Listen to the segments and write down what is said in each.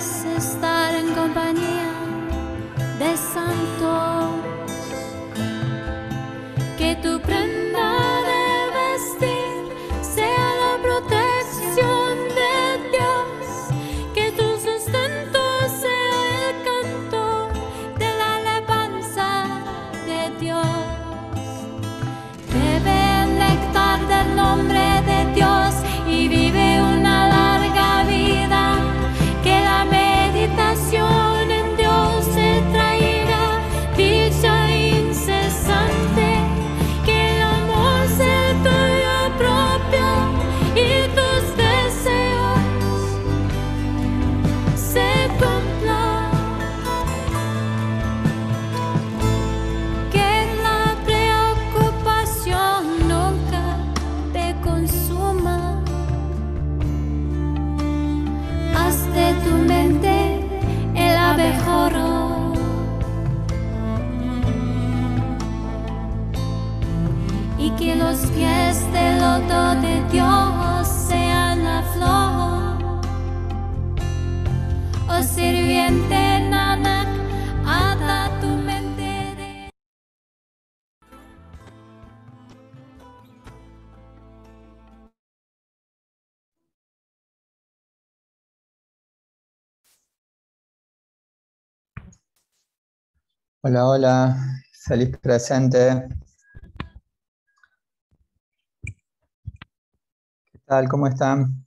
sister Hola, hola, feliz presente. ¿Qué tal? ¿Cómo están?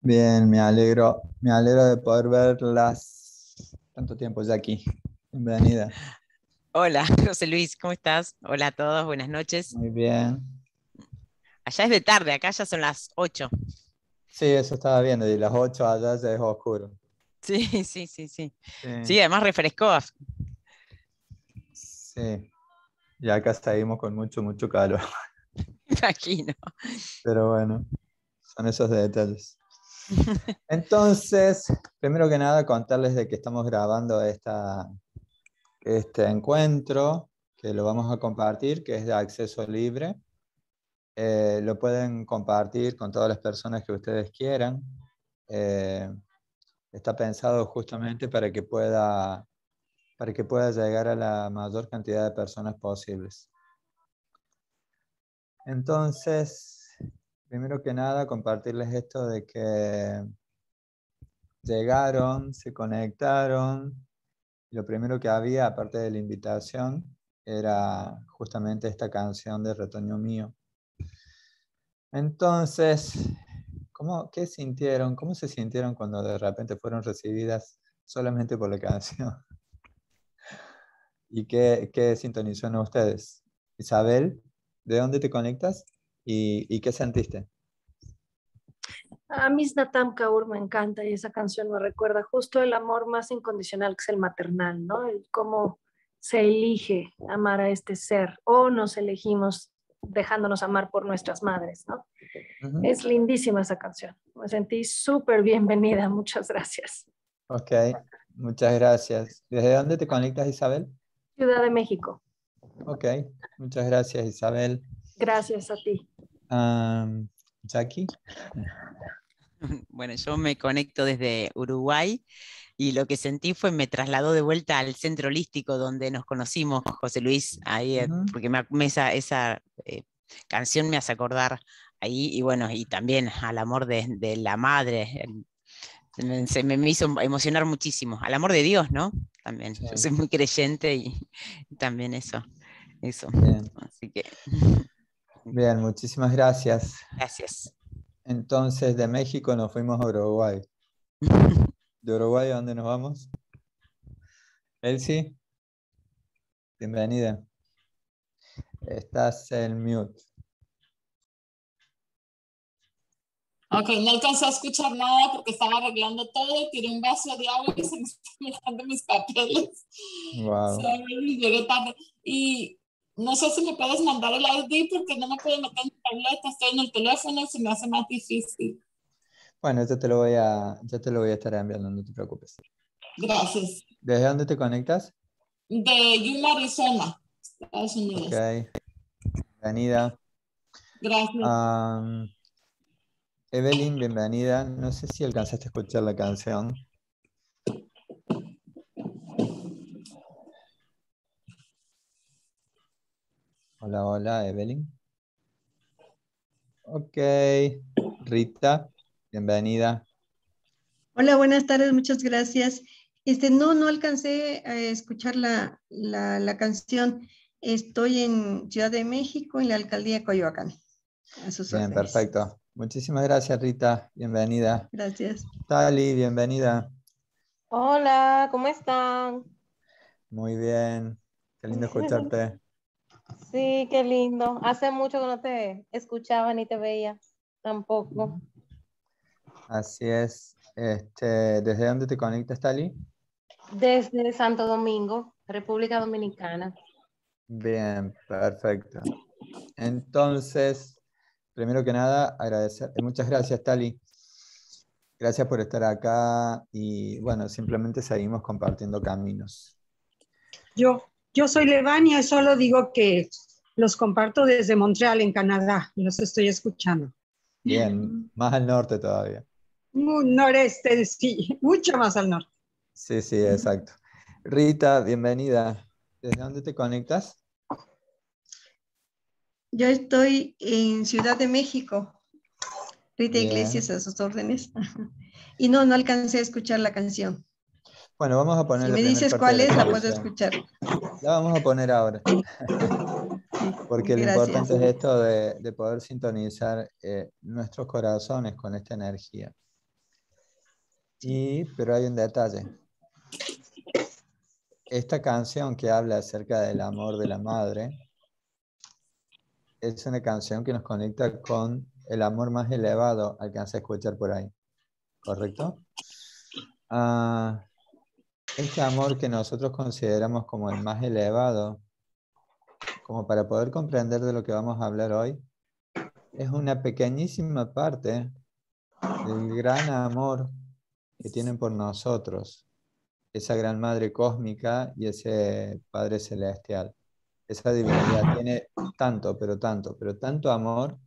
Bien, me alegro, me alegro de poder verlas tanto tiempo ya aquí. Bienvenida. Hola, José Luis, ¿cómo estás? Hola a todos, buenas noches. Muy bien. Allá es de tarde, acá ya son las 8. Sí, eso estaba viendo, y las 8 allá ya es oscuro. Sí, sí, sí, sí. Sí, además refrescó. Sí. Ya acá seguimos con mucho, mucho calor. Imagino. Pero bueno, son esos detalles. Entonces, primero que nada, contarles de que estamos grabando esta, este encuentro, que lo vamos a compartir, que es de acceso libre. Eh, lo pueden compartir con todas las personas que ustedes quieran. Eh, está pensado justamente para que pueda, para que pueda llegar a la mayor cantidad de personas posibles. Entonces, primero que nada, compartirles esto de que llegaron, se conectaron. Lo primero que había, aparte de la invitación, era justamente esta canción de Retoño Mío. Entonces, ¿Cómo, sintieron? ¿Cómo se sintieron cuando de repente fueron recibidas solamente por la canción? ¿Y qué, qué sintonizó en ustedes? Isabel, ¿de dónde te conectas? ¿Y, qué sentiste? A mis Natam Kaur me encanta y esa canción me recuerda justo el amor más incondicional que es el maternal, ¿no? El cómo se elige amar a este ser o nos elegimos dejándonos amar por nuestras madres, ¿no? Es lindísima esa canción. Me sentí súper bienvenida. Muchas gracias. Ok, muchas gracias. ¿Desde dónde te conectas, Isabel? Ciudad de México. Ok, muchas gracias, Isabel. Gracias a ti. Jackie. Bueno, yo me conecto desde Uruguay y lo que sentí fue me trasladó de vuelta al centro holístico donde nos conocimos, José Luis, ahí, eh, porque me, esa, eh, canción me hace acordar ahí y bueno, y también al amor de, la madre. Se me, hizo emocionar muchísimo, al amor de Dios, ¿no? También, yo soy muy creyente y, también eso, eso. Así que... Bien, muchísimas gracias. Gracias. Entonces de México nos fuimos a Uruguay. de Uruguay, ¿a dónde nos vamos? Elsie, bienvenida. Estás en mute. Ok, no alcanzó a escuchar nada porque estaba arreglando todo, tiré un vaso de agua y se me están mojando mis papeles. Wow. Y no sé si me puedes mandar el ID porque no me puedo meter en mi tableta, estoy en el teléfono, se me hace más difícil. Bueno, ya te lo voy a, te lo voy a estar enviando, no te preocupes. Gracias. ¿Desde dónde te conectas? De Yuma, Arizona, Estados Unidos. Ok. Bienvenida. Gracias. Evelyn, bienvenida. No sé si alcanzaste a escuchar la canción. Hola, hola, Evelyn. Ok, Rita. Bienvenida. Hola, buenas tardes, muchas gracias. Este, no, no alcancé a escuchar la, la, canción. Estoy en Ciudad de México, en la alcaldía de Coyoacán. Bien, perfecto. Muchísimas gracias, Rita. Bienvenida. Gracias. Tali, bienvenida. Hola, ¿cómo están? Muy bien. Qué lindo escucharte. Sí, qué lindo. Hace mucho que no te escuchaba ni te veía tampoco. Así es. Este, ¿Desde dónde te conectas, Tali? Desde Santo Domingo, República Dominicana. Bien, perfecto. Entonces, primero que nada, agradecer. Muchas gracias, Tali. Gracias por estar acá y bueno, simplemente seguimos compartiendo caminos. Yo, yo soy Levania y solo digo que los comparto desde Montreal, en Canadá, los estoy escuchando. Bien, más al norte todavía noreste sí, mucho más al norte. Sí, sí, exacto. Rita, bienvenida. ¿Desde dónde te conectas? Yo estoy en Ciudad de México. Rita Iglesias a sus órdenes. Y no, no alcancé a escuchar la canción. Bueno, vamos a poner. Si me dices cuál es, la, puedo escuchar. La vamos a poner ahora. Porque lo importante es esto de, poder sintonizar eh, nuestros corazones con esta energía. Y, pero hay un detalle. Esta canción que habla acerca del amor de la madre es una canción que nos conecta con el amor más elevado, alcanza a escuchar por ahí, ¿correcto? Ah, este amor que nosotros consideramos como el más elevado, como para poder comprender de lo que vamos a hablar hoy, es una pequeñísima parte del gran amor que tienen por nosotros, esa Gran Madre Cósmica y ese Padre Celestial. Esa divinidad tiene tanto, pero tanto, pero tanto amor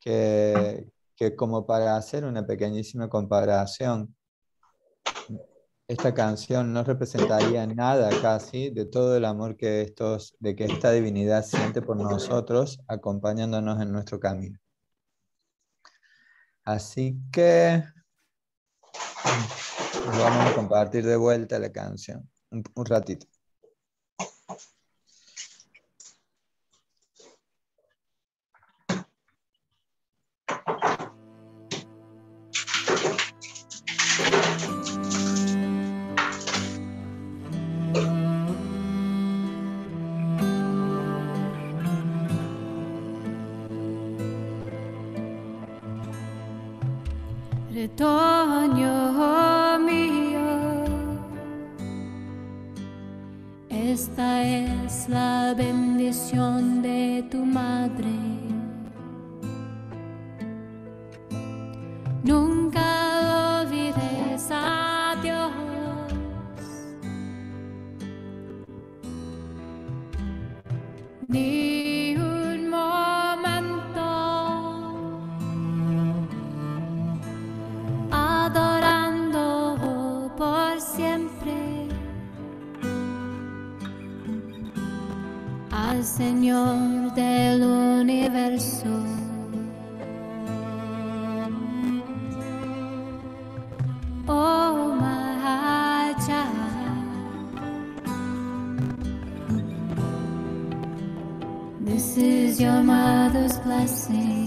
que, como para hacer una pequeñísima comparación, esta canción no representaría nada casi de todo el amor que, estos, de que esta divinidad siente por nosotros acompañándonos en nuestro camino. Así que Vamos a compartir de vuelta la canción. Un, ratito. es la bendición de tu madre. al Señor del universo. Oh Mahacha, this is your mother's blessing.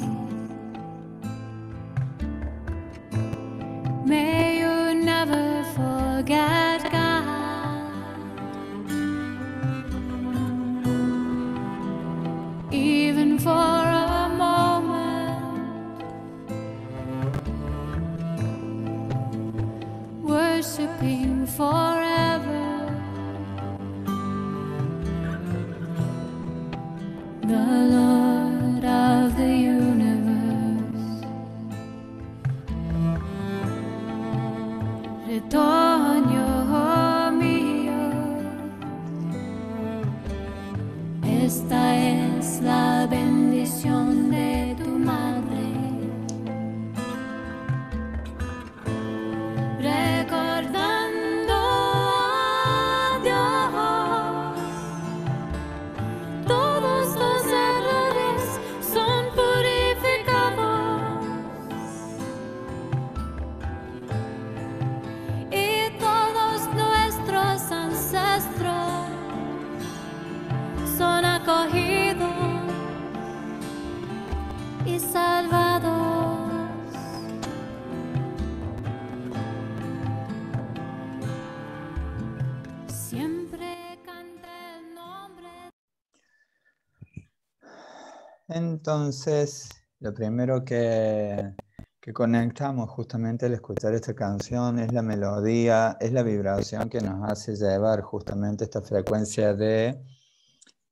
Entonces, lo primero que, que conectamos justamente al escuchar esta canción es la melodía, es la vibración que nos hace llevar justamente esta frecuencia de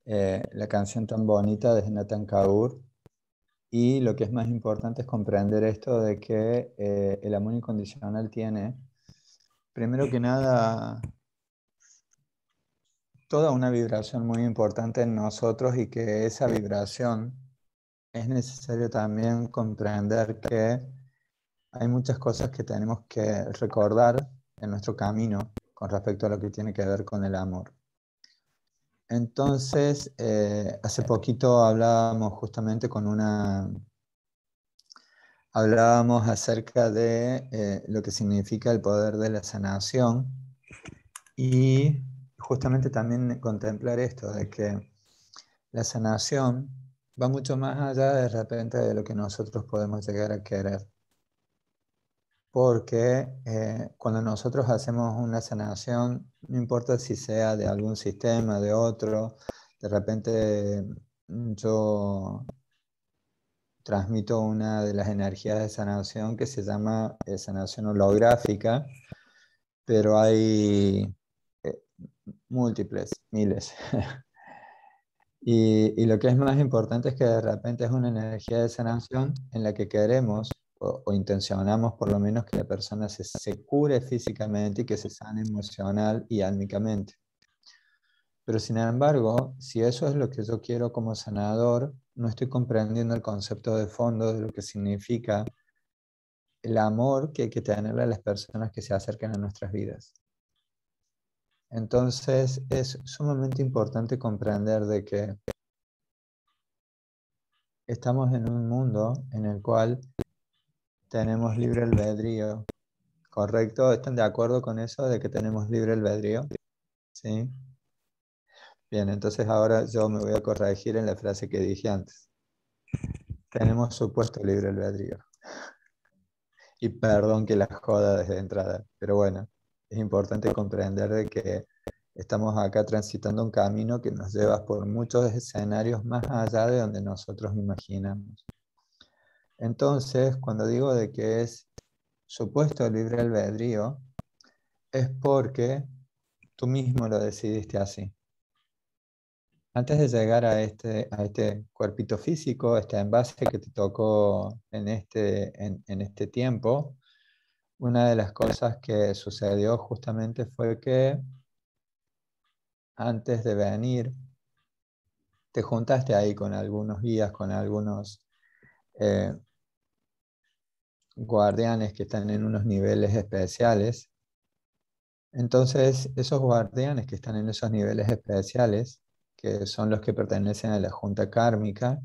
eh, la canción tan bonita de Nathan Kaur. Y lo que es más importante es comprender esto de que eh, el amor incondicional tiene, primero que nada, toda una vibración muy importante en nosotros y que esa vibración es necesario también comprender que hay muchas cosas que tenemos que recordar en nuestro camino con respecto a lo que tiene que ver con el amor. Entonces, eh, hace poquito hablábamos justamente con una, hablábamos acerca de eh, lo que significa el poder de la sanación y justamente también contemplar esto, de que la sanación va mucho más allá de repente de lo que nosotros podemos llegar a querer. Porque eh, cuando nosotros hacemos una sanación, no importa si sea de algún sistema, de otro, de repente mm, yo transmito una de las energías de sanación que se llama eh, sanación holográfica, pero hay eh, múltiples, miles. Y, lo que es más importante es que de repente es una energía de sanación en la que queremos o, intencionamos por lo menos que la persona se, cure físicamente y que se sane emocional y álmicamente. Pero sin embargo, si eso es lo que yo quiero como sanador, no estoy comprendiendo el concepto de fondo de lo que significa el amor que hay que tenerle a las personas que se acercan a nuestras vidas. Entonces es sumamente importante comprender de que estamos en un mundo en el cual tenemos libre albedrío. ¿Correcto? ¿Están de acuerdo con eso de que tenemos libre albedrío? Sí. Bien, entonces ahora yo me voy a corregir en la frase que dije antes. Tenemos supuesto libre albedrío. Y perdón que la joda desde entrada, pero bueno es importante comprender de que estamos acá transitando un camino que nos lleva por muchos escenarios más allá de donde nosotros imaginamos. Entonces, cuando digo de que es supuesto libre albedrío, es porque tú mismo lo decidiste así. Antes de llegar a este, a este cuerpito físico, este envase que te tocó en este, en, en este tiempo, una de las cosas que sucedió justamente fue que antes de venir, te juntaste ahí con algunos guías, con algunos eh, guardianes que están en unos niveles especiales. Entonces, esos guardianes que están en esos niveles especiales, que son los que pertenecen a la junta kármica,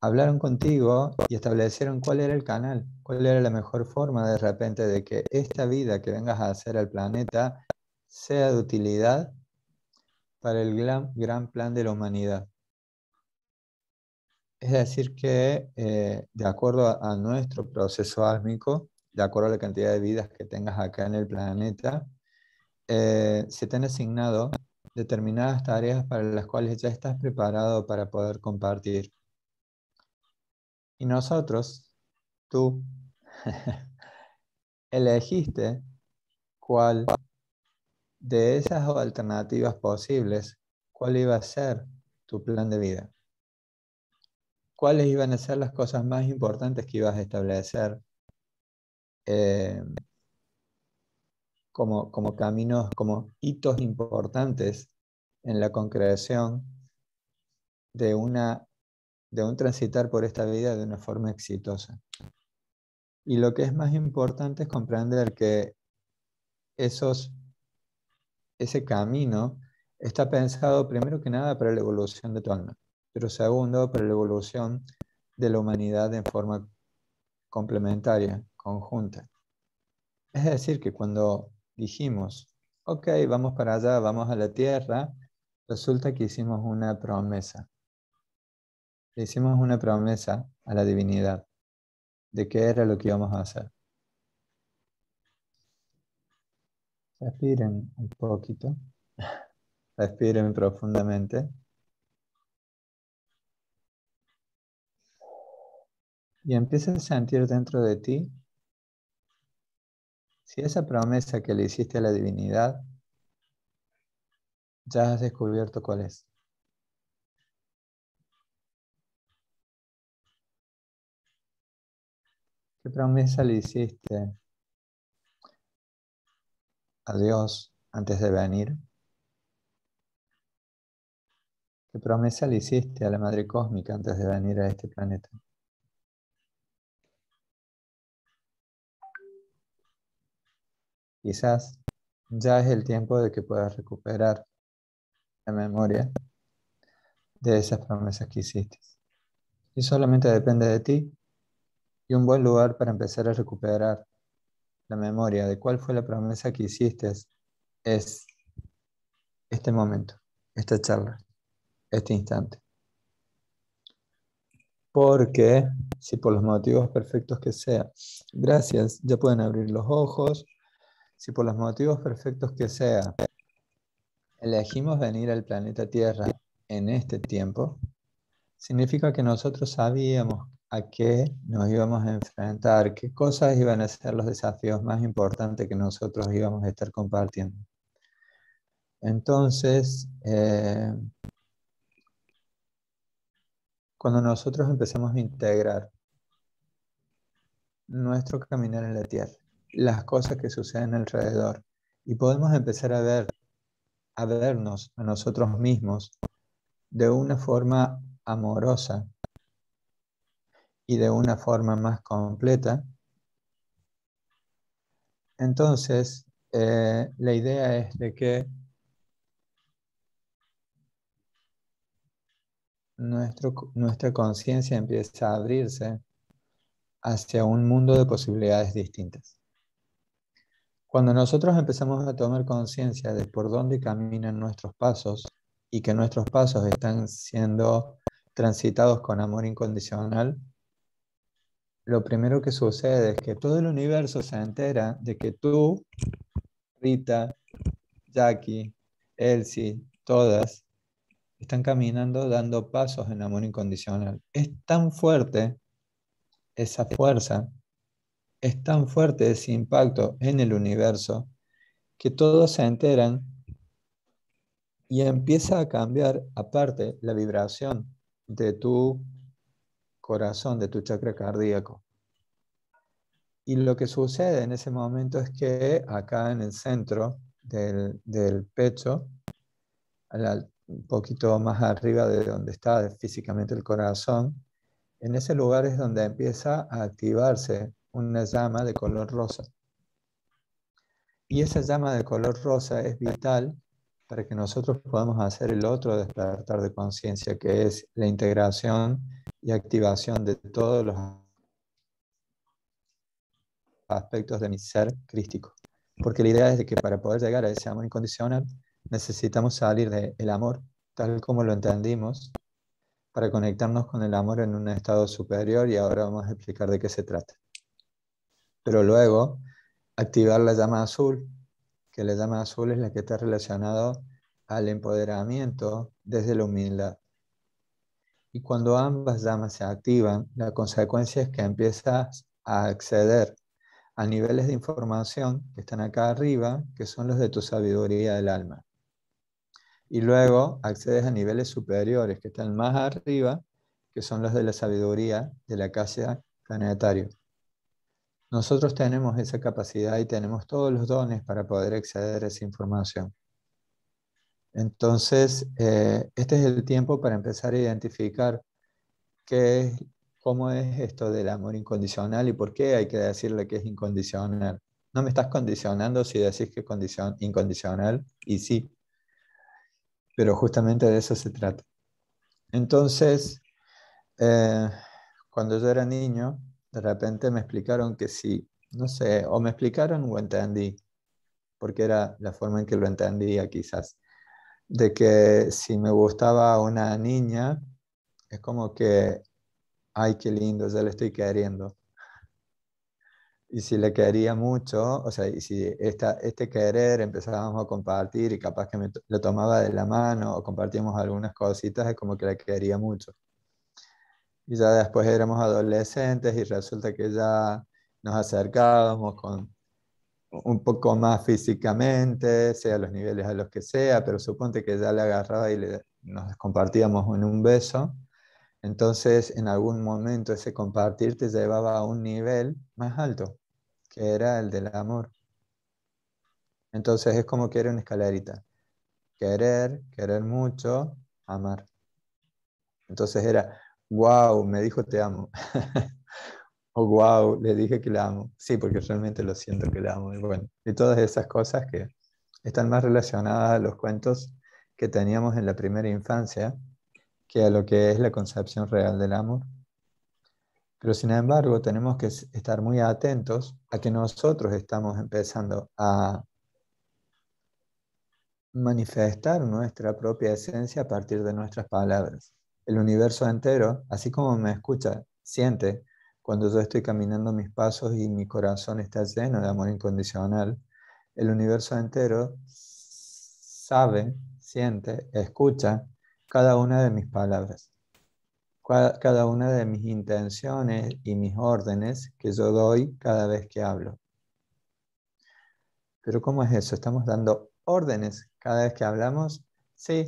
hablaron contigo y establecieron cuál era el canal, cuál era la mejor forma de repente de que esta vida que vengas a hacer al planeta sea de utilidad para el gran, plan de la humanidad. Es decir, que eh, de acuerdo a, nuestro proceso álmico, de acuerdo a la cantidad de vidas que tengas acá en el planeta, eh, se te han asignado determinadas tareas para las cuales ya estás preparado para poder compartir. Y nosotros, tú, elegiste cuál de esas alternativas posibles, cuál iba a ser tu plan de vida. ¿Cuáles iban a ser las cosas más importantes que ibas a establecer eh, como, como caminos, como hitos importantes en la concreción de una de un transitar por esta vida de una forma exitosa. Y lo que es más importante es comprender que esos, ese camino está pensado primero que nada para la evolución de tu alma, pero segundo para la evolución de la humanidad en forma complementaria, conjunta. Es decir, que cuando dijimos, ok, vamos para allá, vamos a la Tierra, resulta que hicimos una promesa le hicimos una promesa a la divinidad de qué era lo que íbamos a hacer. Respiren un poquito. Respiren profundamente. Y empieza a sentir dentro de ti si esa promesa que le hiciste a la divinidad ya has descubierto cuál es. ¿Qué promesa le hiciste a Dios antes de venir? ¿Qué promesa le hiciste a la Madre Cósmica antes de venir a este planeta? Quizás ya es el tiempo de que puedas recuperar la memoria de esas promesas que hiciste. Y solamente depende de ti y un buen lugar para empezar a recuperar la memoria de cuál fue la promesa que hiciste es este momento, esta charla, este instante. Porque, si por los motivos perfectos que sea, gracias, ya pueden abrir los ojos, si por los motivos perfectos que sea, elegimos venir al planeta Tierra en este tiempo, significa que nosotros sabíamos a qué nos íbamos a enfrentar, qué cosas iban a ser los desafíos más importantes que nosotros íbamos a estar compartiendo. Entonces, eh, cuando nosotros empezamos a integrar nuestro caminar en la tierra, las cosas que suceden alrededor, y podemos empezar a ver, a vernos a nosotros mismos de una forma amorosa, y de una forma más completa. Entonces, eh, la idea es de que nuestra conciencia empieza a abrirse hacia un mundo de posibilidades distintas. Cuando nosotros empezamos a tomar conciencia de por dónde caminan nuestros pasos y que nuestros pasos están siendo transitados con amor incondicional, lo primero que sucede es que todo el universo se entera de que tú, Rita, Jackie, Elsie, todas, están caminando dando pasos en amor incondicional. Es tan fuerte esa fuerza, es tan fuerte ese impacto en el universo, que todos se enteran y empieza a cambiar aparte la vibración de tu corazón, de tu chakra cardíaco. Y lo que sucede en ese momento es que acá en el centro del, pecho, un poquito más arriba de donde está físicamente el corazón, en ese lugar es donde empieza a activarse una llama de color rosa. Y esa llama de color rosa es vital para que nosotros podamos hacer el otro despertar de conciencia, que es la integración y activación de todos los aspectos de mi ser crístico. Porque la idea es de que para poder llegar a ese amor incondicional necesitamos salir del amor tal como lo entendimos para conectarnos con el amor en un estado superior y ahora vamos a explicar de qué se trata. Pero luego, activar la llama azul que la llama azul es la que está relacionada al empoderamiento desde la humildad. Y cuando ambas llamas se activan, la consecuencia es que empiezas a acceder a niveles de información que están acá arriba, que son los de tu sabiduría del alma. Y luego accedes a niveles superiores que están más arriba, que son los de la sabiduría de la casa planetaria. Nosotros tenemos esa capacidad y tenemos todos los dones para poder acceder a esa información. Entonces, eh, este es el tiempo para empezar a identificar qué es, cómo es esto del amor incondicional y por qué hay que decirle que es incondicional. No me estás condicionando si decís que es incondicional y sí, pero justamente de eso se trata. Entonces, eh, cuando yo era niño, de repente me explicaron que sí, no sé, o me explicaron o entendí, porque era la forma en que lo entendía quizás, de que si me gustaba una niña, es como que, ay, qué lindo, ya le estoy queriendo. Y si le quería mucho, o sea, y si este querer empezábamos a compartir y capaz que me, lo tomaba de la mano o compartíamos algunas cositas, es como que le quería mucho y ya después éramos adolescentes y resulta que ya nos acercábamos con un poco más físicamente, sea los niveles a los que sea, pero suponte que ya le agarraba y nos compartíamos en un beso. Entonces, en algún momento ese compartir te llevaba a un nivel más alto, que era el del amor. Entonces es como que era una escalerita. Querer, querer mucho, amar. Entonces era wow, me dijo te amo. o wow, le dije que la amo. Sí, porque realmente lo siento que la amo. Y bueno, y todas esas cosas que están más relacionadas a los cuentos que teníamos en la primera infancia que a lo que es la concepción real del amor. Pero sin embargo, tenemos que estar muy atentos a que nosotros estamos empezando a manifestar nuestra propia esencia a partir de nuestras palabras el universo entero, así como me escucha, siente, cuando yo estoy caminando mis pasos y mi corazón está lleno de amor incondicional, el universo entero sabe, siente, escucha cada una de mis palabras, cada una de mis intenciones y mis órdenes que yo doy cada vez que hablo. Pero ¿cómo es eso? ¿Estamos dando órdenes cada vez que hablamos? Sí,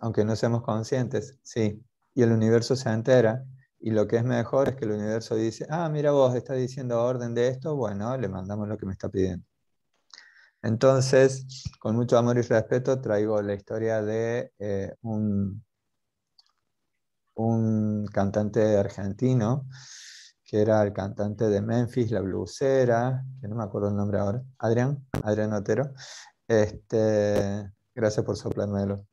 aunque no seamos conscientes, sí. Y el universo se entera. Y lo que es mejor es que el universo dice, ah, mira vos, está diciendo orden de esto, bueno, le mandamos lo que me está pidiendo. Entonces, con mucho amor y respeto, traigo la historia de eh, un, un, cantante argentino, que era el cantante de Memphis, la blusera, que no me acuerdo el nombre ahora, Adrián, Adrián Otero. Este, gracias por soplármelo.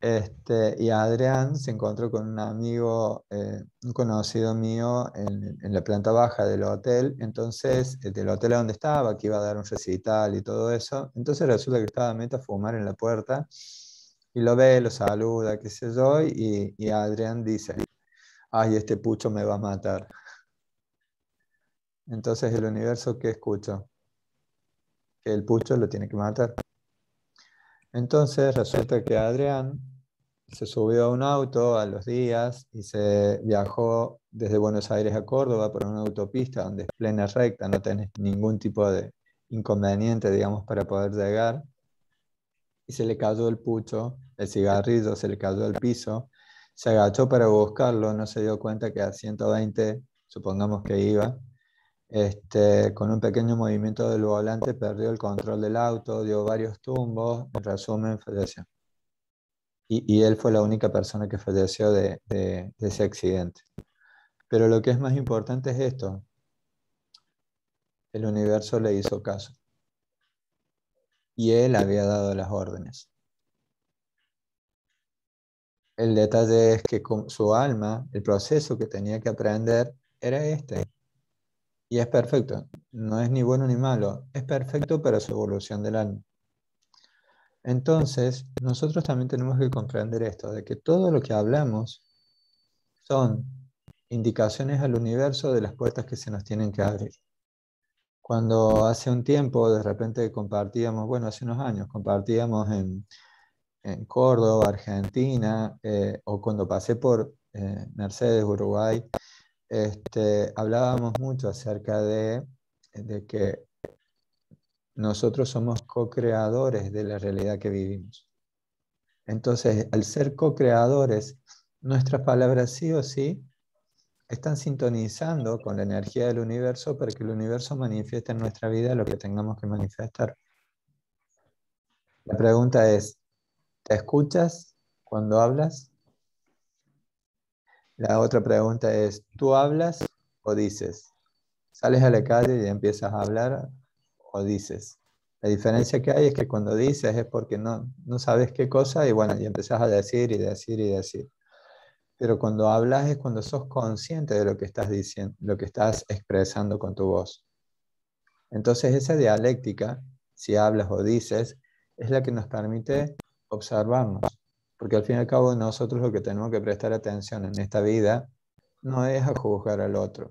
Este, y Adrián se encontró con un amigo, eh, un conocido mío en, la planta baja del hotel, entonces, del hotel a donde estaba, que iba a dar un recital y todo eso. Entonces resulta que estaba metido a fumar en la puerta y lo ve, lo saluda, qué sé yo, y, Adrián dice, ay, este pucho me va a matar. Entonces el universo, ¿qué escucho? Que el pucho lo tiene que matar. Entonces resulta que Adrián se subió a un auto a los días y se viajó desde Buenos Aires a Córdoba por una autopista donde es plena recta, no tenés ningún tipo de inconveniente, digamos, para poder llegar. Y se le cayó el pucho, el cigarrillo, se le cayó el piso. Se agachó para buscarlo, no se dio cuenta que a 120, supongamos que iba, este, con un pequeño movimiento del volante perdió el control del auto, dio varios tumbos, en resumen, falleció. Y, él fue la única persona que falleció de, ese accidente. Pero lo que es más importante es esto. El universo le hizo caso. Y él había dado las órdenes. El detalle es que su alma, el proceso que tenía que aprender era este y es perfecto. No es ni bueno ni malo, es perfecto para su evolución del alma. Entonces, nosotros también tenemos que comprender esto, de que todo lo que hablamos son indicaciones al universo de las puertas que se nos tienen que abrir. Cuando hace un tiempo, de repente compartíamos, bueno, hace unos años, compartíamos en, en Córdoba, Argentina, eh, o cuando pasé por eh, Mercedes, Uruguay, este, hablábamos mucho acerca de, de que nosotros somos co-creadores de la realidad que vivimos. Entonces, al ser co-creadores, nuestras palabras sí o sí están sintonizando con la energía del universo para que el universo manifieste en nuestra vida lo que tengamos que manifestar. La pregunta es, ¿te escuchas cuando hablas? La otra pregunta es, ¿tú hablas o dices? ¿Sales a la calle y empiezas a hablar o dices? La diferencia que hay es que cuando dices es porque no, no sabes qué cosa y bueno, y empezás a decir y decir y decir. Pero cuando hablas es cuando sos consciente de lo que estás diciendo, lo que estás expresando con tu voz. Entonces esa dialéctica, si hablas o dices, es la que nos permite observarnos, porque al fin y al cabo nosotros lo que tenemos que prestar atención en esta vida no es a juzgar al otro.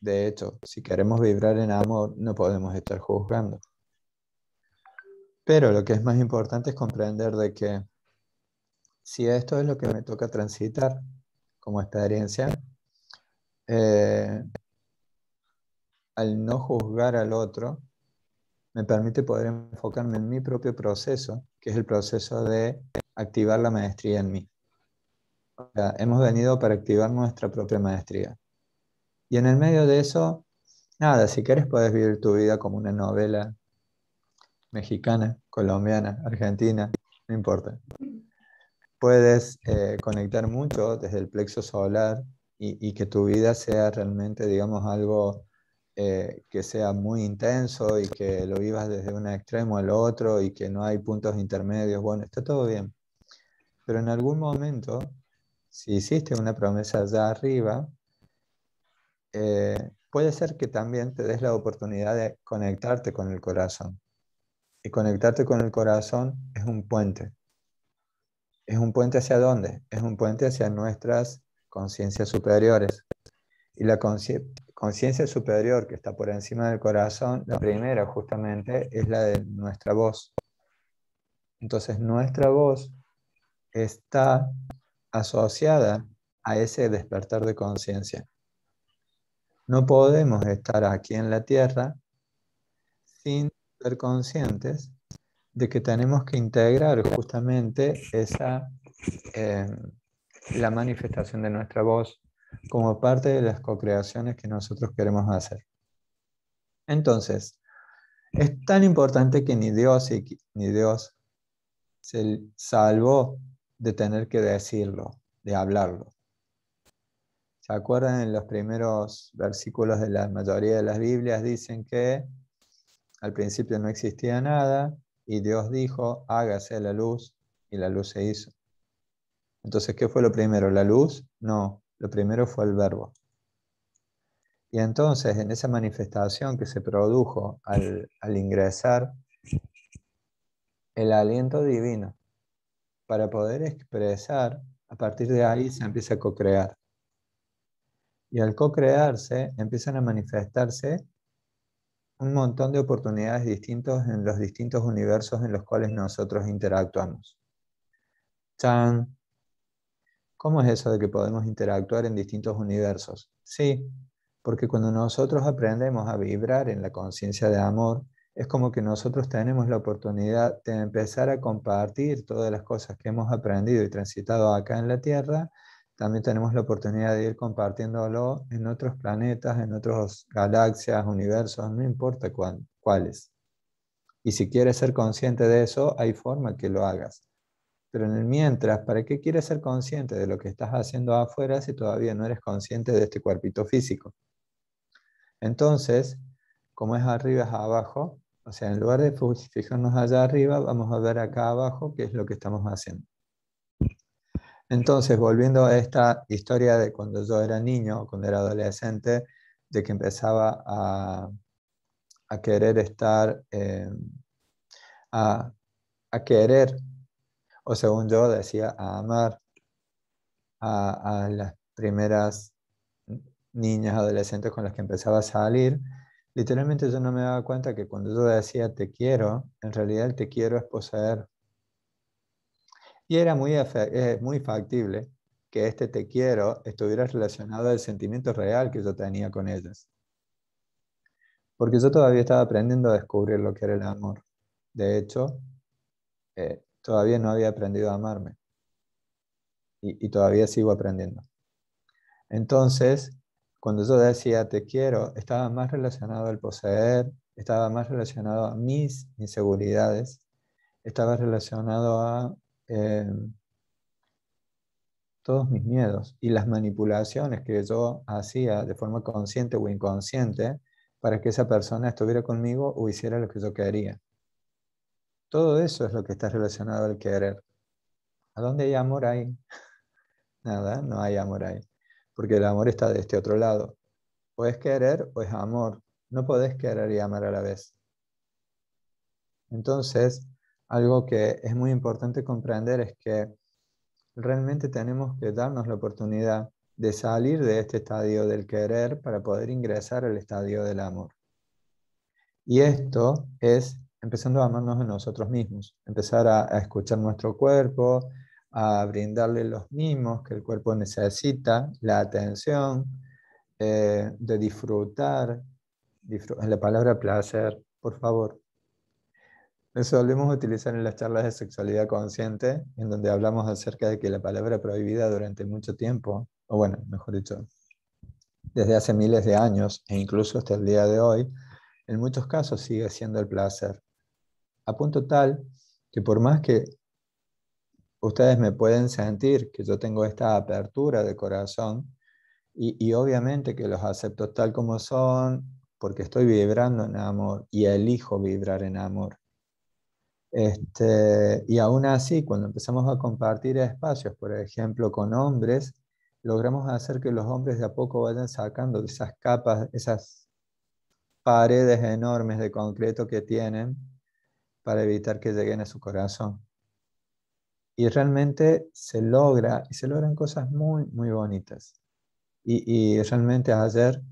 De hecho, si queremos vibrar en amor, no podemos estar juzgando. Pero lo que es más importante es comprender de que si esto es lo que me toca transitar como experiencia, eh, al no juzgar al otro, me permite poder enfocarme en mi propio proceso, que es el proceso de activar la maestría en mí. hemos venido para activar nuestra propia maestría. Y en el medio de eso, nada, si quieres puedes vivir tu vida como una novela mexicana, colombiana, argentina, no importa. Puedes eh, conectar mucho desde el plexo solar y, que tu vida sea realmente, digamos, algo eh, que sea muy intenso y que lo vivas desde un extremo al otro y que no hay puntos intermedios. Bueno, está todo bien. Pero en algún momento, si hiciste una promesa allá arriba, eh, puede ser que también te des la oportunidad de conectarte con el corazón. Y conectarte con el corazón es un puente. ¿Es un puente hacia dónde? Es un puente hacia nuestras conciencias superiores. Y la conciencia superior que está por encima del corazón, la primera justamente es la de nuestra voz. Entonces nuestra voz está asociada a ese despertar de conciencia. No podemos estar aquí en la Tierra sin ser conscientes de que tenemos que integrar justamente esa, eh, la manifestación de nuestra voz como parte de las co-creaciones que nosotros queremos hacer. Entonces, es tan importante que ni Dios, ni Dios se salvó de tener que decirlo, de hablarlo. ¿Se acuerdan en los primeros versículos de la mayoría de las Biblias? Dicen que al principio no existía nada y Dios dijo, hágase la luz y la luz se hizo. Entonces, ¿qué fue lo primero? ¿La luz? No, lo primero fue el verbo. Y entonces, en esa manifestación que se produjo al, al ingresar, el aliento divino para poder expresar, a partir de ahí se empieza a co-crear. Y al co-crearse empiezan a manifestarse un montón de oportunidades distintas en los distintos universos en los cuales nosotros interactuamos. Chan, ¿cómo es eso de que podemos interactuar en distintos universos? Sí, porque cuando nosotros aprendemos a vibrar en la conciencia de amor, es como que nosotros tenemos la oportunidad de empezar a compartir todas las cosas que hemos aprendido y transitado acá en la Tierra. También tenemos la oportunidad de ir compartiéndolo en otros planetas, en otras galaxias, universos, no importa cuáles. Y si quieres ser consciente de eso, hay forma que lo hagas. Pero en el mientras, ¿para qué quieres ser consciente de lo que estás haciendo afuera si todavía no eres consciente de este cuerpito físico? Entonces, como es arriba es abajo, o sea, en lugar de fijarnos allá arriba, vamos a ver acá abajo qué es lo que estamos haciendo. Entonces, volviendo a esta historia de cuando yo era niño, cuando era adolescente, de que empezaba a, querer estar, eh, a, querer, o según yo decía, a amar a las primeras niñas, adolescentes con las que empezaba a salir, Literalmente yo no me daba cuenta que cuando yo decía te quiero, en realidad el te quiero es poseer. Y era muy, eh, muy factible que este te quiero estuviera relacionado al sentimiento real que yo tenía con ellas. Porque yo todavía estaba aprendiendo a descubrir lo que era el amor. De hecho, eh, todavía no había aprendido a amarme. Y, y todavía sigo aprendiendo. Entonces, cuando yo decía te quiero, estaba más relacionado al poseer, estaba más relacionado a mis inseguridades, estaba relacionado a em, todos mis miedos y las manipulaciones que yo hacía de forma consciente o inconsciente para que esa persona estuviera conmigo o hiciera lo que yo quería. Todo eso es lo que está relacionado al querer. ¿A dónde hay amor ahí? Nada, no hay amor ahí porque el amor está de este otro lado. O es querer o es amor. No podés querer y amar a la vez. Entonces, algo que es muy importante comprender es que realmente tenemos que darnos la oportunidad de salir de este estadio del querer para poder ingresar al estadio del amor. Y esto es empezando a amarnos a nosotros mismos, empezar a, a escuchar nuestro cuerpo, a brindarle los mimos que el cuerpo necesita, la atención, eh, de disfrutar, la palabra placer, por favor. Eso solemos utilizar en las charlas de sexualidad consciente, en donde hablamos acerca de que la palabra prohibida durante mucho tiempo, o bueno, mejor dicho, desde hace miles de años e incluso hasta el día de hoy, en muchos casos sigue siendo el placer. A punto tal que por más que ustedes me pueden sentir que yo tengo esta apertura de corazón y, obviamente que los acepto tal como son porque estoy vibrando en amor y elijo vibrar en amor. Este, y aún así, cuando empezamos a compartir espacios, por ejemplo, con hombres, logramos hacer que los hombres de a poco vayan sacando esas capas, esas paredes enormes de concreto que tienen para evitar que lleguen a su corazón y realmente se logra, y se logran cosas muy, muy bonitas. Y, realmente ayer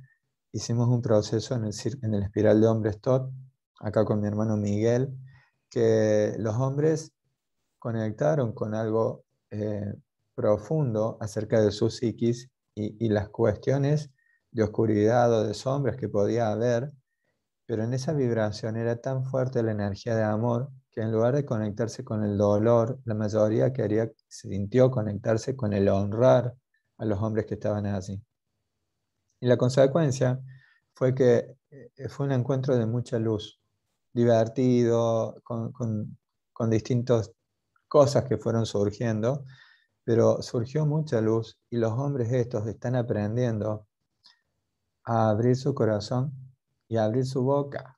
hicimos un proceso en el, en el Espiral de Hombres top acá con mi hermano Miguel, que los hombres conectaron con algo eh, profundo acerca de su psiquis y, y, las cuestiones de oscuridad o de sombras que podía haber, pero en esa vibración era tan fuerte la energía de amor que en lugar de conectarse con el dolor, la mayoría quería, sintió conectarse con el honrar a los hombres que estaban así. Y la consecuencia fue que eh, fue un encuentro de mucha luz, divertido, con, con, con distintas cosas que fueron surgiendo, pero surgió mucha luz y los hombres estos están aprendiendo a abrir su corazón y a abrir su boca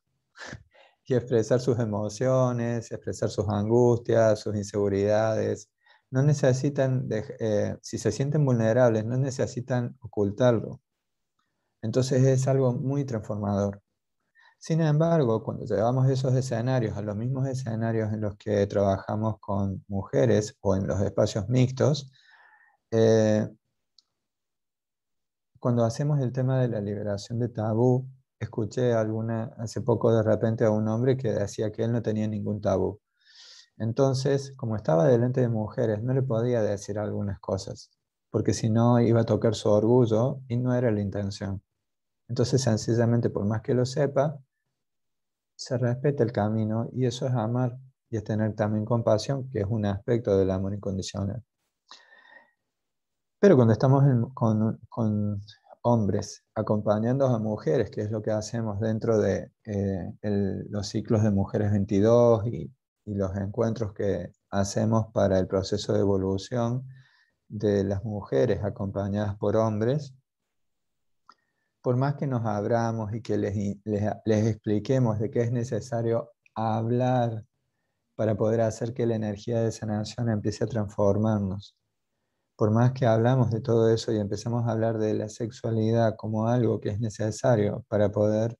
y expresar sus emociones, expresar sus angustias, sus inseguridades. No necesitan, eh, si se sienten vulnerables, no necesitan ocultarlo. Entonces es algo muy transformador. Sin embargo, cuando llevamos esos escenarios a los mismos escenarios en los que trabajamos con mujeres o en los espacios mixtos, eh, cuando hacemos el tema de la liberación de tabú, escuché alguna, hace poco de repente a un hombre que decía que él no tenía ningún tabú. Entonces, como estaba delante de mujeres, no le podía decir algunas cosas, porque si no iba a tocar su orgullo y no era la intención. Entonces, sencillamente, por más que lo sepa, se respeta el camino y eso es amar y es tener también compasión, que es un aspecto del amor incondicional. Pero cuando estamos con hombres, acompañando a mujeres, que es lo que hacemos dentro de eh, los ciclos de Mujeres 22 y, los encuentros que hacemos para el proceso de evolución de las mujeres acompañadas por hombres. Por más que nos abramos y que les, les expliquemos de qué es necesario hablar para poder hacer que la energía de sanación empiece a transformarnos por más que hablamos de todo eso y empezamos a hablar de la sexualidad como algo que es necesario para poder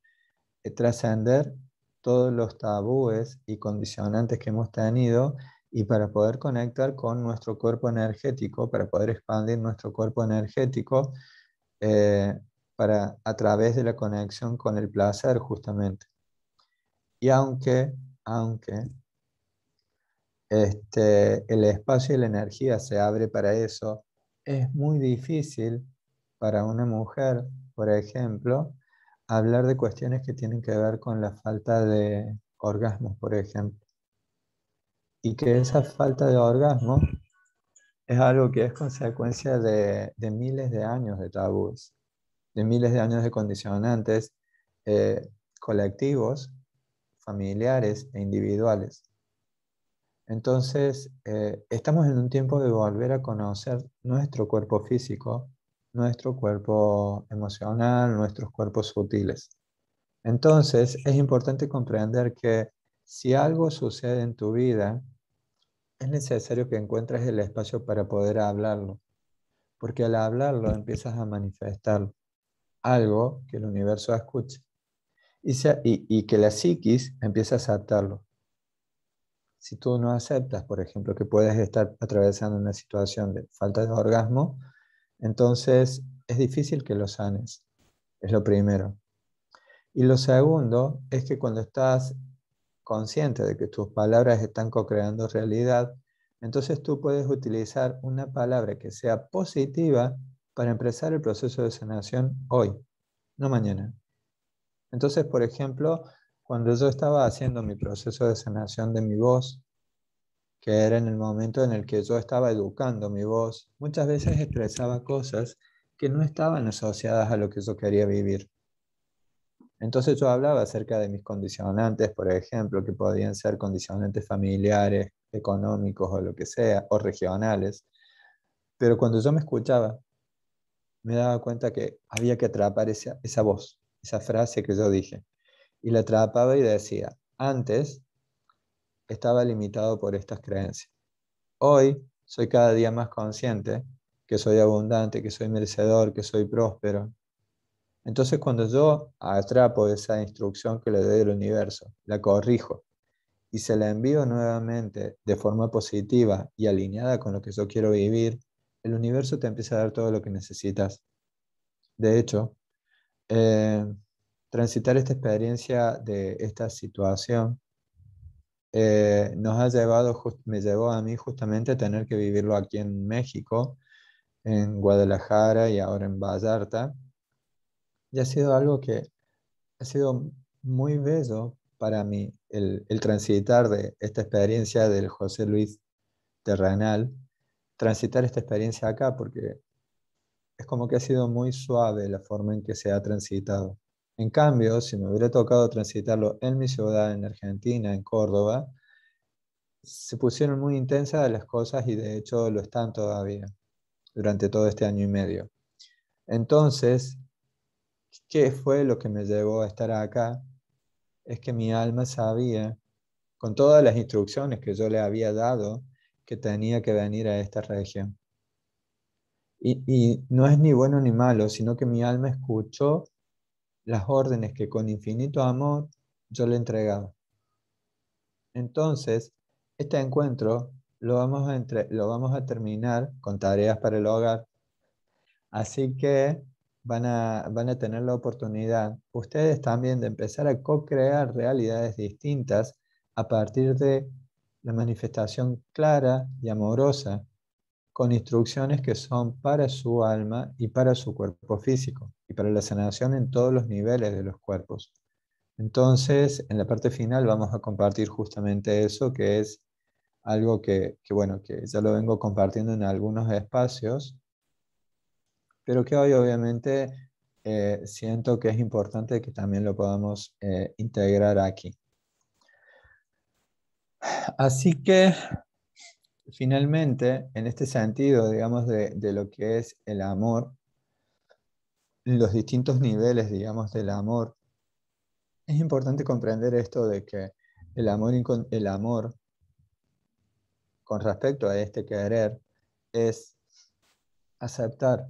eh, trascender todos los tabúes y condicionantes que hemos tenido y para poder conectar con nuestro cuerpo energético, para poder expandir nuestro cuerpo energético eh, para, a través de la conexión con el placer justamente. Y aunque, aunque este, el espacio y la energía se abre para eso. Es muy difícil para una mujer, por ejemplo, hablar de cuestiones que tienen que ver con la falta de orgasmos, por ejemplo. Y que esa falta de orgasmo es algo que es consecuencia de, de miles de años de tabús de miles de años de condicionantes eh, colectivos, familiares e individuales. Entonces, eh, estamos en un tiempo de volver a conocer nuestro cuerpo físico, nuestro cuerpo emocional, nuestros cuerpos sutiles. Entonces, es importante comprender que si algo sucede en tu vida, es necesario que encuentres el espacio para poder hablarlo, porque al hablarlo empiezas a manifestar algo que el universo escucha. y, que la psiquis empieza a aceptarlo si tú no aceptas, por ejemplo, que puedes estar atravesando una situación de falta de orgasmo, entonces es difícil que lo sanes. Es lo primero. Y lo segundo es que cuando estás consciente de que tus palabras están co-creando realidad, entonces tú puedes utilizar una palabra que sea positiva para empezar el proceso de sanación hoy, no mañana. Entonces, por ejemplo, cuando yo estaba haciendo mi proceso de sanación de mi voz, que era en el momento en el que yo estaba educando mi voz, muchas veces expresaba cosas que no estaban asociadas a lo que yo quería vivir. Entonces yo hablaba acerca de mis condicionantes, por ejemplo, que podían ser condicionantes familiares, económicos o lo que sea, o regionales. Pero cuando yo me escuchaba, me daba cuenta que había que atrapar esa, voz, esa frase que yo dije y la atrapaba y decía, antes estaba limitado por estas creencias. Hoy soy cada día más consciente que soy abundante, que soy merecedor, que soy próspero. Entonces cuando yo atrapo esa instrucción que le doy al universo, la corrijo y se la envío nuevamente de forma positiva y alineada con lo que yo quiero vivir, el universo te empieza a dar todo lo que necesitas. De hecho, eh, transitar esta experiencia de esta situación eh, nos ha llevado, me llevó a mí justamente a tener que vivirlo aquí en México, en Guadalajara y ahora en Vallarta. Y ha sido algo que ha sido muy bello para mí, el, transitar de esta experiencia del José Luis Terrenal, transitar esta experiencia acá, porque es como que ha sido muy suave la forma en que se ha transitado. En cambio, si me hubiera tocado transitarlo en mi ciudad, en Argentina, en Córdoba, se pusieron muy intensas las cosas y de hecho lo están todavía durante todo este año y medio. Entonces, ¿qué fue lo que me llevó a estar acá? Es que mi alma sabía, con todas las instrucciones que yo le había dado, que tenía que venir a esta región. Y, no es ni bueno ni malo, sino que mi alma escuchó las órdenes que con infinito amor yo le entregaba. Entonces, este encuentro lo vamos a, entre, lo vamos a terminar con tareas para el hogar. Así que van a, van a tener la oportunidad ustedes también de empezar a co-crear realidades distintas a partir de la manifestación clara y amorosa con instrucciones que son para su alma y para su cuerpo físico y para la sanación en todos los niveles de los cuerpos. Entonces, en la parte final vamos a compartir justamente eso, que es algo que, bueno, que ya lo vengo compartiendo en algunos espacios, pero que hoy obviamente eh, siento que es importante que también lo podamos eh, integrar aquí. Así que, finalmente, en este sentido, digamos, de lo que es el amor, los distintos niveles, digamos, del amor, es importante comprender esto de que el amor, el amor con respecto a este querer es aceptar,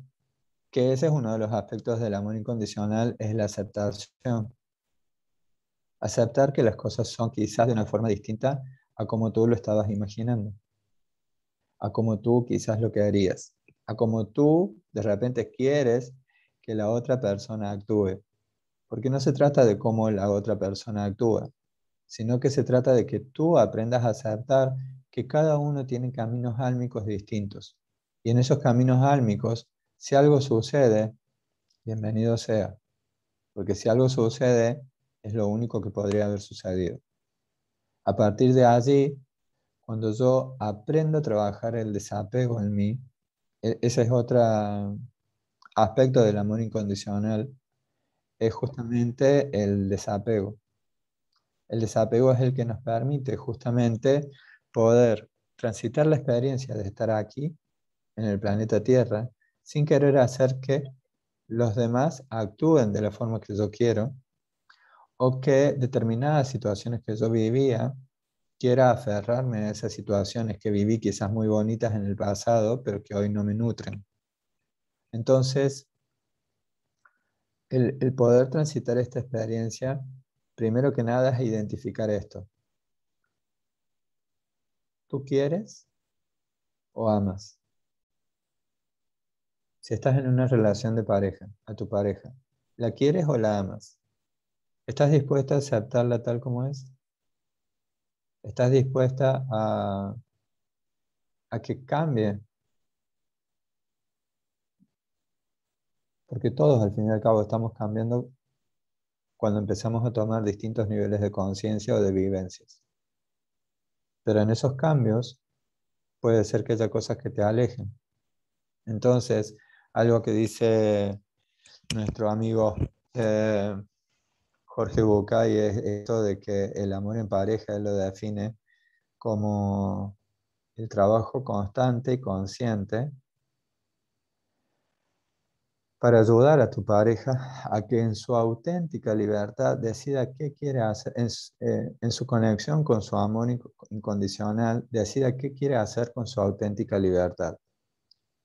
que ese es uno de los aspectos del amor incondicional, es la aceptación. Aceptar que las cosas son quizás de una forma distinta a como tú lo estabas imaginando, a como tú quizás lo querías, a como tú de repente quieres que la otra persona actúe. Porque no se trata de cómo la otra persona actúa, sino que se trata de que tú aprendas a aceptar que cada uno tiene caminos álmicos distintos. Y en esos caminos álmicos, si algo sucede, bienvenido sea. Porque si algo sucede, es lo único que podría haber sucedido. A partir de allí, cuando yo aprendo a trabajar el desapego en mí, e-, esa es otra aspecto del amor incondicional es justamente el desapego. El desapego es el que nos permite justamente poder transitar la experiencia de estar aquí, en el planeta Tierra, sin querer hacer que los demás actúen de la forma que yo quiero o que determinadas situaciones que yo vivía quiera aferrarme a esas situaciones que viví quizás muy bonitas en el pasado, pero que hoy no me nutren. Entonces, el, poder transitar esta experiencia, primero que nada, es identificar esto. ¿Tú quieres o amas? Si estás en una relación de pareja, a tu pareja, ¿la quieres o la amas? ¿Estás dispuesta a aceptarla tal como es? ¿Estás dispuesta a, a que cambie porque todos al fin y al cabo estamos cambiando cuando empezamos a tomar distintos niveles de conciencia o de vivencias. Pero en esos cambios puede ser que haya cosas que te alejen. Entonces, algo que dice nuestro amigo eh, Jorge Bucay es esto de que el amor en pareja lo define como el trabajo constante y consciente para ayudar a tu pareja a que en su auténtica libertad decida qué quiere hacer, en, eh, su conexión con su amor incondicional, decida qué quiere hacer con su auténtica libertad,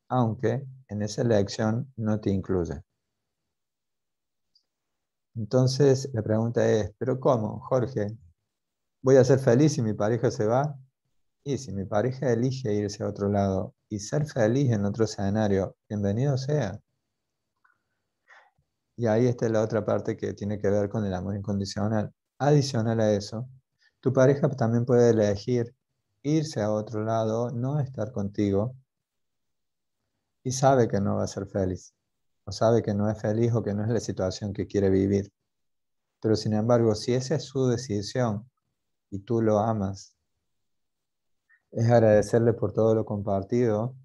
aunque en esa elección no te incluye. Entonces la pregunta es, ¿pero cómo, Jorge? ¿Voy a ser feliz si mi pareja se va? Y si mi pareja elige irse a otro lado y ser feliz en otro escenario, bienvenido sea y ahí está la otra parte que tiene que ver con el amor incondicional. Adicional a eso, tu pareja también puede elegir irse a otro lado, no estar contigo, y sabe que no va a ser feliz, o sabe que no es feliz o que no es la situación que quiere vivir. Pero sin embargo, si esa es su decisión y tú lo amas, es agradecerle por todo lo compartido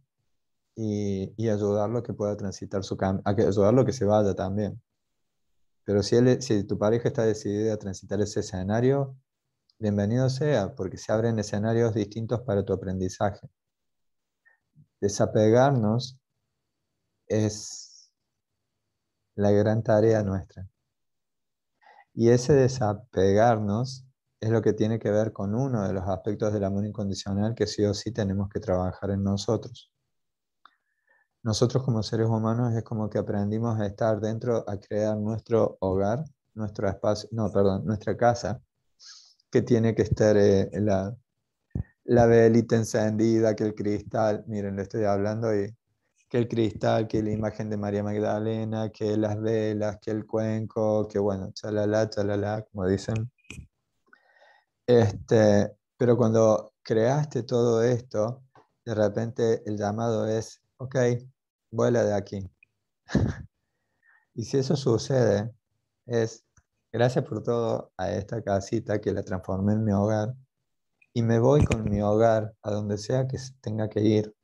y, ayudarlo a que pueda transitar su camino, que ayudarlo a que se vaya también. Pero si, si tu pareja está decidida a transitar ese escenario, bienvenido sea, porque se abren escenarios distintos para tu aprendizaje. Desapegarnos es la gran tarea nuestra. Y ese desapegarnos es lo que tiene que ver con uno de los aspectos del amor incondicional que sí o sí tenemos que trabajar en nosotros nosotros como seres humanos es como que aprendimos a estar dentro, a crear nuestro hogar, nuestro espacio, no, perdón, nuestra casa, que tiene que estar eh, la, la velita encendida, que el cristal, miren, le estoy hablando ahí que el cristal, que la imagen de María Magdalena, que las velas, que el cuenco, que bueno, chalala, chalala, como dicen. Este, pero cuando creaste todo esto, de repente el llamado es, ok, vuela de aquí. y si eso sucede, es gracias por todo a esta casita que la transformé en mi hogar y me voy con mi hogar a donde sea que tenga que ir.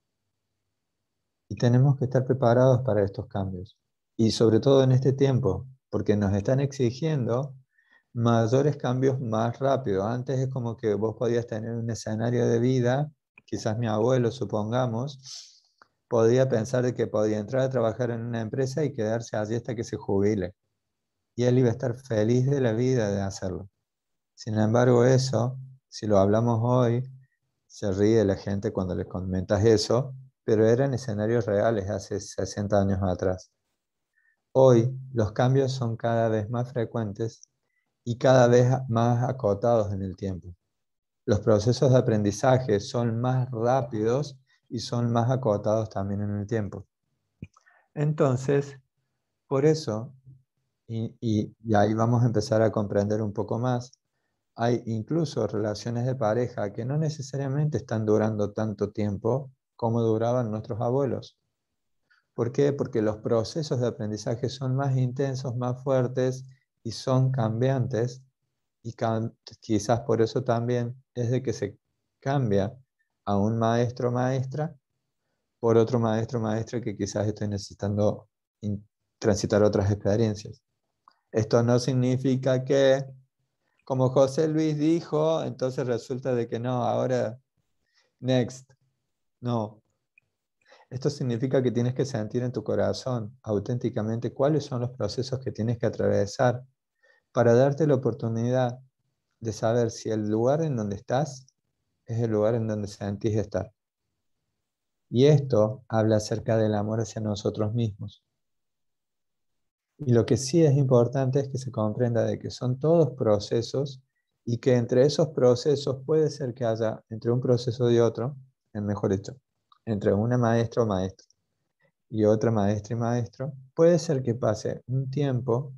Y tenemos que estar preparados para estos cambios. Y sobre todo en este tiempo, porque nos están exigiendo mayores cambios más rápido. Antes es como que vos podías tener un escenario de vida, quizás mi abuelo, supongamos, podía pensar que podía entrar a trabajar en una empresa y quedarse allí hasta que se jubile. Y él iba a estar feliz de la vida de hacerlo. Sin embargo, eso, si lo hablamos hoy, se ríe la gente cuando le comentas eso, pero eran escenarios reales hace 60 años atrás. Hoy los cambios son cada vez más frecuentes y cada vez más acotados en el tiempo. Los procesos de aprendizaje son más rápidos y son más acotados también en el tiempo. Entonces, por eso, y, ahí vamos a empezar a comprender un poco más, hay incluso relaciones de pareja que no necesariamente están durando tanto tiempo como duraban nuestros abuelos. ¿Por qué? Porque los procesos de aprendizaje son más intensos, más fuertes y son cambiantes y quizás por eso también es de que se cambia a un maestro maestra por otro maestro maestra que quizás esté necesitando transitar otras experiencias. Esto no significa que, como José Luis dijo, entonces resulta de que no, ahora, next. No. Esto significa que tienes que sentir en tu corazón auténticamente cuáles son los procesos que tienes que atravesar para darte la oportunidad de saber si el lugar en donde estás es el lugar en donde sentís estar. Y esto habla acerca del amor hacia nosotros mismos. Y lo que sí es importante es que se comprenda de que son todos procesos y que entre esos procesos puede ser que haya, entre un proceso y otro, eh, mejor hecho entre una maestra o maestro y otra maestra y maestro, puede ser que pase un tiempo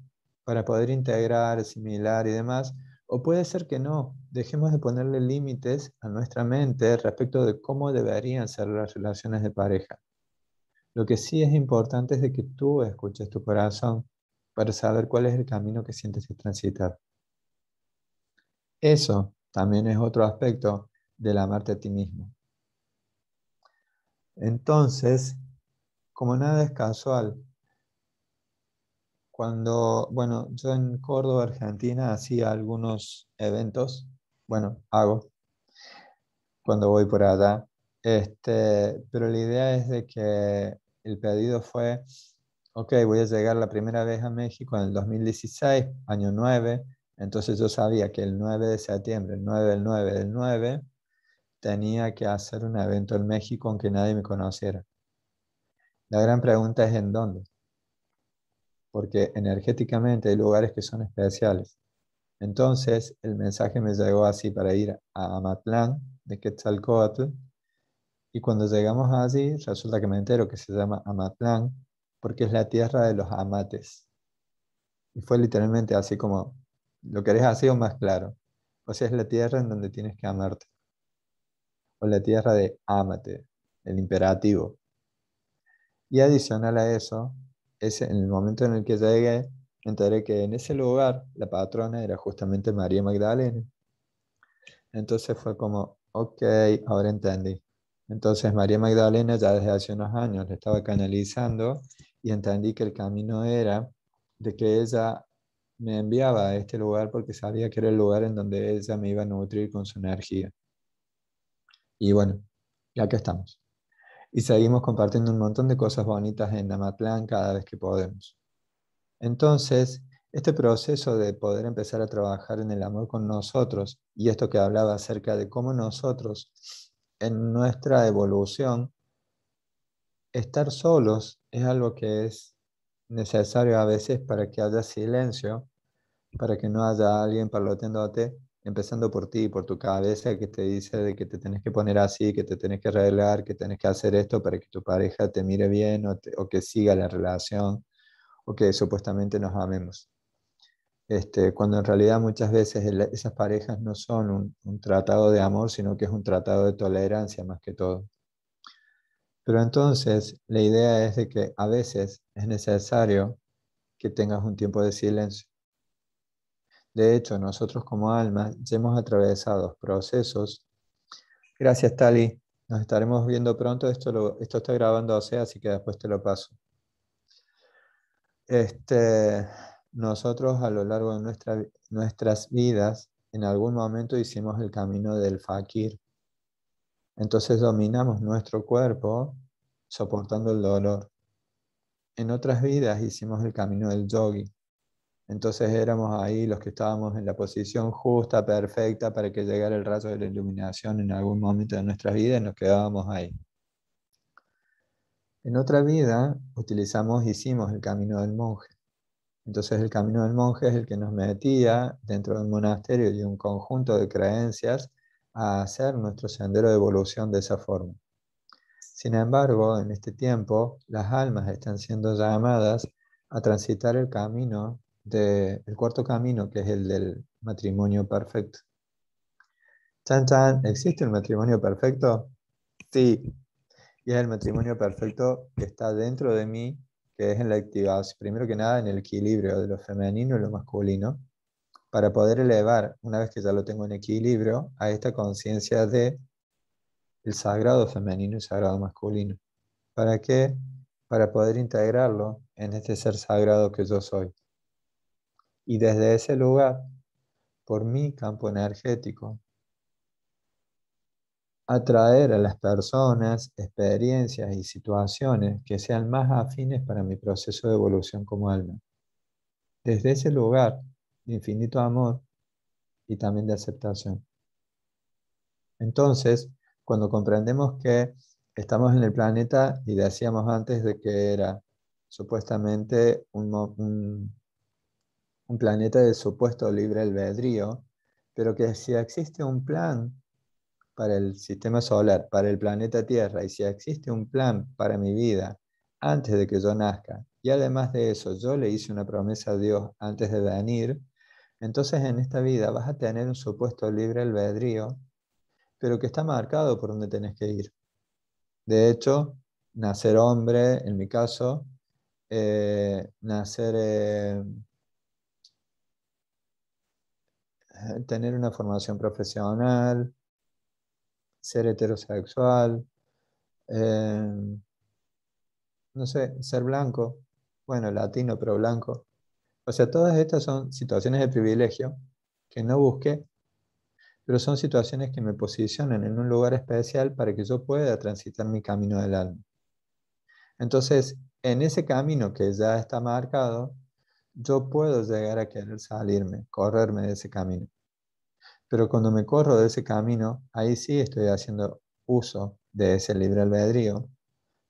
para poder integrar, asimilar y demás, o puede ser que no, dejemos de ponerle límites a nuestra mente respecto de cómo deberían ser las relaciones de pareja. Lo que sí es importante es de que tú escuches tu corazón para saber cuál es el camino que sientes que transitar. Eso también es otro aspecto del amarte a ti mismo. Entonces, como nada es casual, cuando, bueno, yo en Córdoba, Argentina, hacía algunos eventos, bueno, hago, cuando voy por allá, este, pero la idea es de que el pedido fue, ok, voy a llegar la primera vez a México en el 2016, año 9, entonces yo sabía que el 9 de septiembre, el 9 del 9 del 9, tenía que hacer un evento en México aunque nadie me conociera. La gran pregunta es en dónde porque energéticamente hay lugares que son especiales. Entonces el mensaje me llegó así para ir a Amatlán de Quetzalcoatl y cuando llegamos allí resulta que me entero que se llama Amatlán porque es la tierra de los amates. Y fue literalmente así como, ¿lo querés así o más claro? O sea, es la tierra en donde tienes que amarte. O la tierra de amate... el imperativo. Y adicional a eso, en el momento en el que llegué, enteré que en ese lugar la patrona era justamente María Magdalena. Entonces fue como, ok, ahora entendí. Entonces María Magdalena ya desde hace unos años le estaba canalizando y entendí que el camino era de que ella me enviaba a este lugar porque sabía que era el lugar en donde ella me iba a nutrir con su energía. Y bueno, ya que estamos y seguimos compartiendo un montón de cosas bonitas en Amatlán cada vez que podemos. Entonces, este proceso de poder empezar a trabajar en el amor con nosotros y esto que hablaba acerca de cómo nosotros en nuestra evolución, estar solos es algo que es necesario a veces para que haya silencio, para que no haya alguien parloteándote empezando por ti, por tu cabeza que te dice de que te tenés que poner así, que te tenés que arreglar, que tenés que hacer esto para que tu pareja te mire bien o, que siga la relación o que supuestamente nos amemos. Este, cuando en realidad muchas veces esas parejas no son un, un tratado de amor, sino que es un tratado de tolerancia más que todo. Pero entonces la idea es de que a veces es necesario que tengas un tiempo de silencio de hecho, nosotros como almas ya hemos atravesado procesos. Gracias, Tali. Nos estaremos viendo pronto. Esto, lo, esto está sea, así que después te lo paso. Este, nosotros a lo largo de nuestras vidas, en algún momento hicimos el camino del fakir. Entonces dominamos nuestro cuerpo soportando el dolor. En otras vidas hicimos el camino del yogi, entonces éramos ahí los que estábamos en la posición justa, perfecta, para que llegara el rayo de la iluminación en algún momento de nuestras vidas y nos quedábamos ahí. En otra vida utilizamos, hicimos el camino del monje. Entonces el camino del monje es el que nos metía dentro de un monasterio y un conjunto de creencias a hacer nuestro sendero de evolución de esa forma. Sin embargo, en este tiempo, las almas están siendo llamadas a transitar el camino del cuarto camino, que es el del matrimonio perfecto. Chan Chan, ¿existe el matrimonio perfecto? Sí. Y es el matrimonio perfecto que está dentro de mí, que es en la activación, primero que nada en el equilibrio de lo femenino y lo masculino, para poder elevar, una vez que ya lo tengo en equilibrio, a esta conciencia de el sagrado femenino y sagrado masculino. ¿Para qué? Para poder integrarlo en este ser sagrado que yo soy y desde ese lugar, por mi campo energético, atraer a las personas, experiencias y situaciones que sean más afines para mi proceso de evolución como alma. Desde ese lugar de infinito amor y también de aceptación. Entonces, cuando comprendemos que estamos en el planeta y decíamos antes de que era supuestamente un un planeta de supuesto libre albedrío, pero que si existe un plan para el sistema solar, para el planeta Tierra, y si existe un plan para mi vida antes de que yo nazca, y además de eso yo le hice una promesa a Dios antes de venir, entonces en esta vida vas a tener un supuesto libre albedrío, pero que está marcado por donde tenés que ir. De hecho, nacer hombre, en mi caso, eh, nacer eh, tener una formación profesional, ser heterosexual, eh, no sé, ser blanco, bueno, latino pero blanco. O sea, todas estas son situaciones de privilegio que no busqué, pero son situaciones que me posicionan en un lugar especial para que yo pueda transitar mi camino del alma. Entonces, en ese camino que ya está marcado, yo puedo llegar a querer salirme, correrme de ese camino. Pero cuando me corro de ese camino, ahí sí estoy haciendo uso de ese libre albedrío.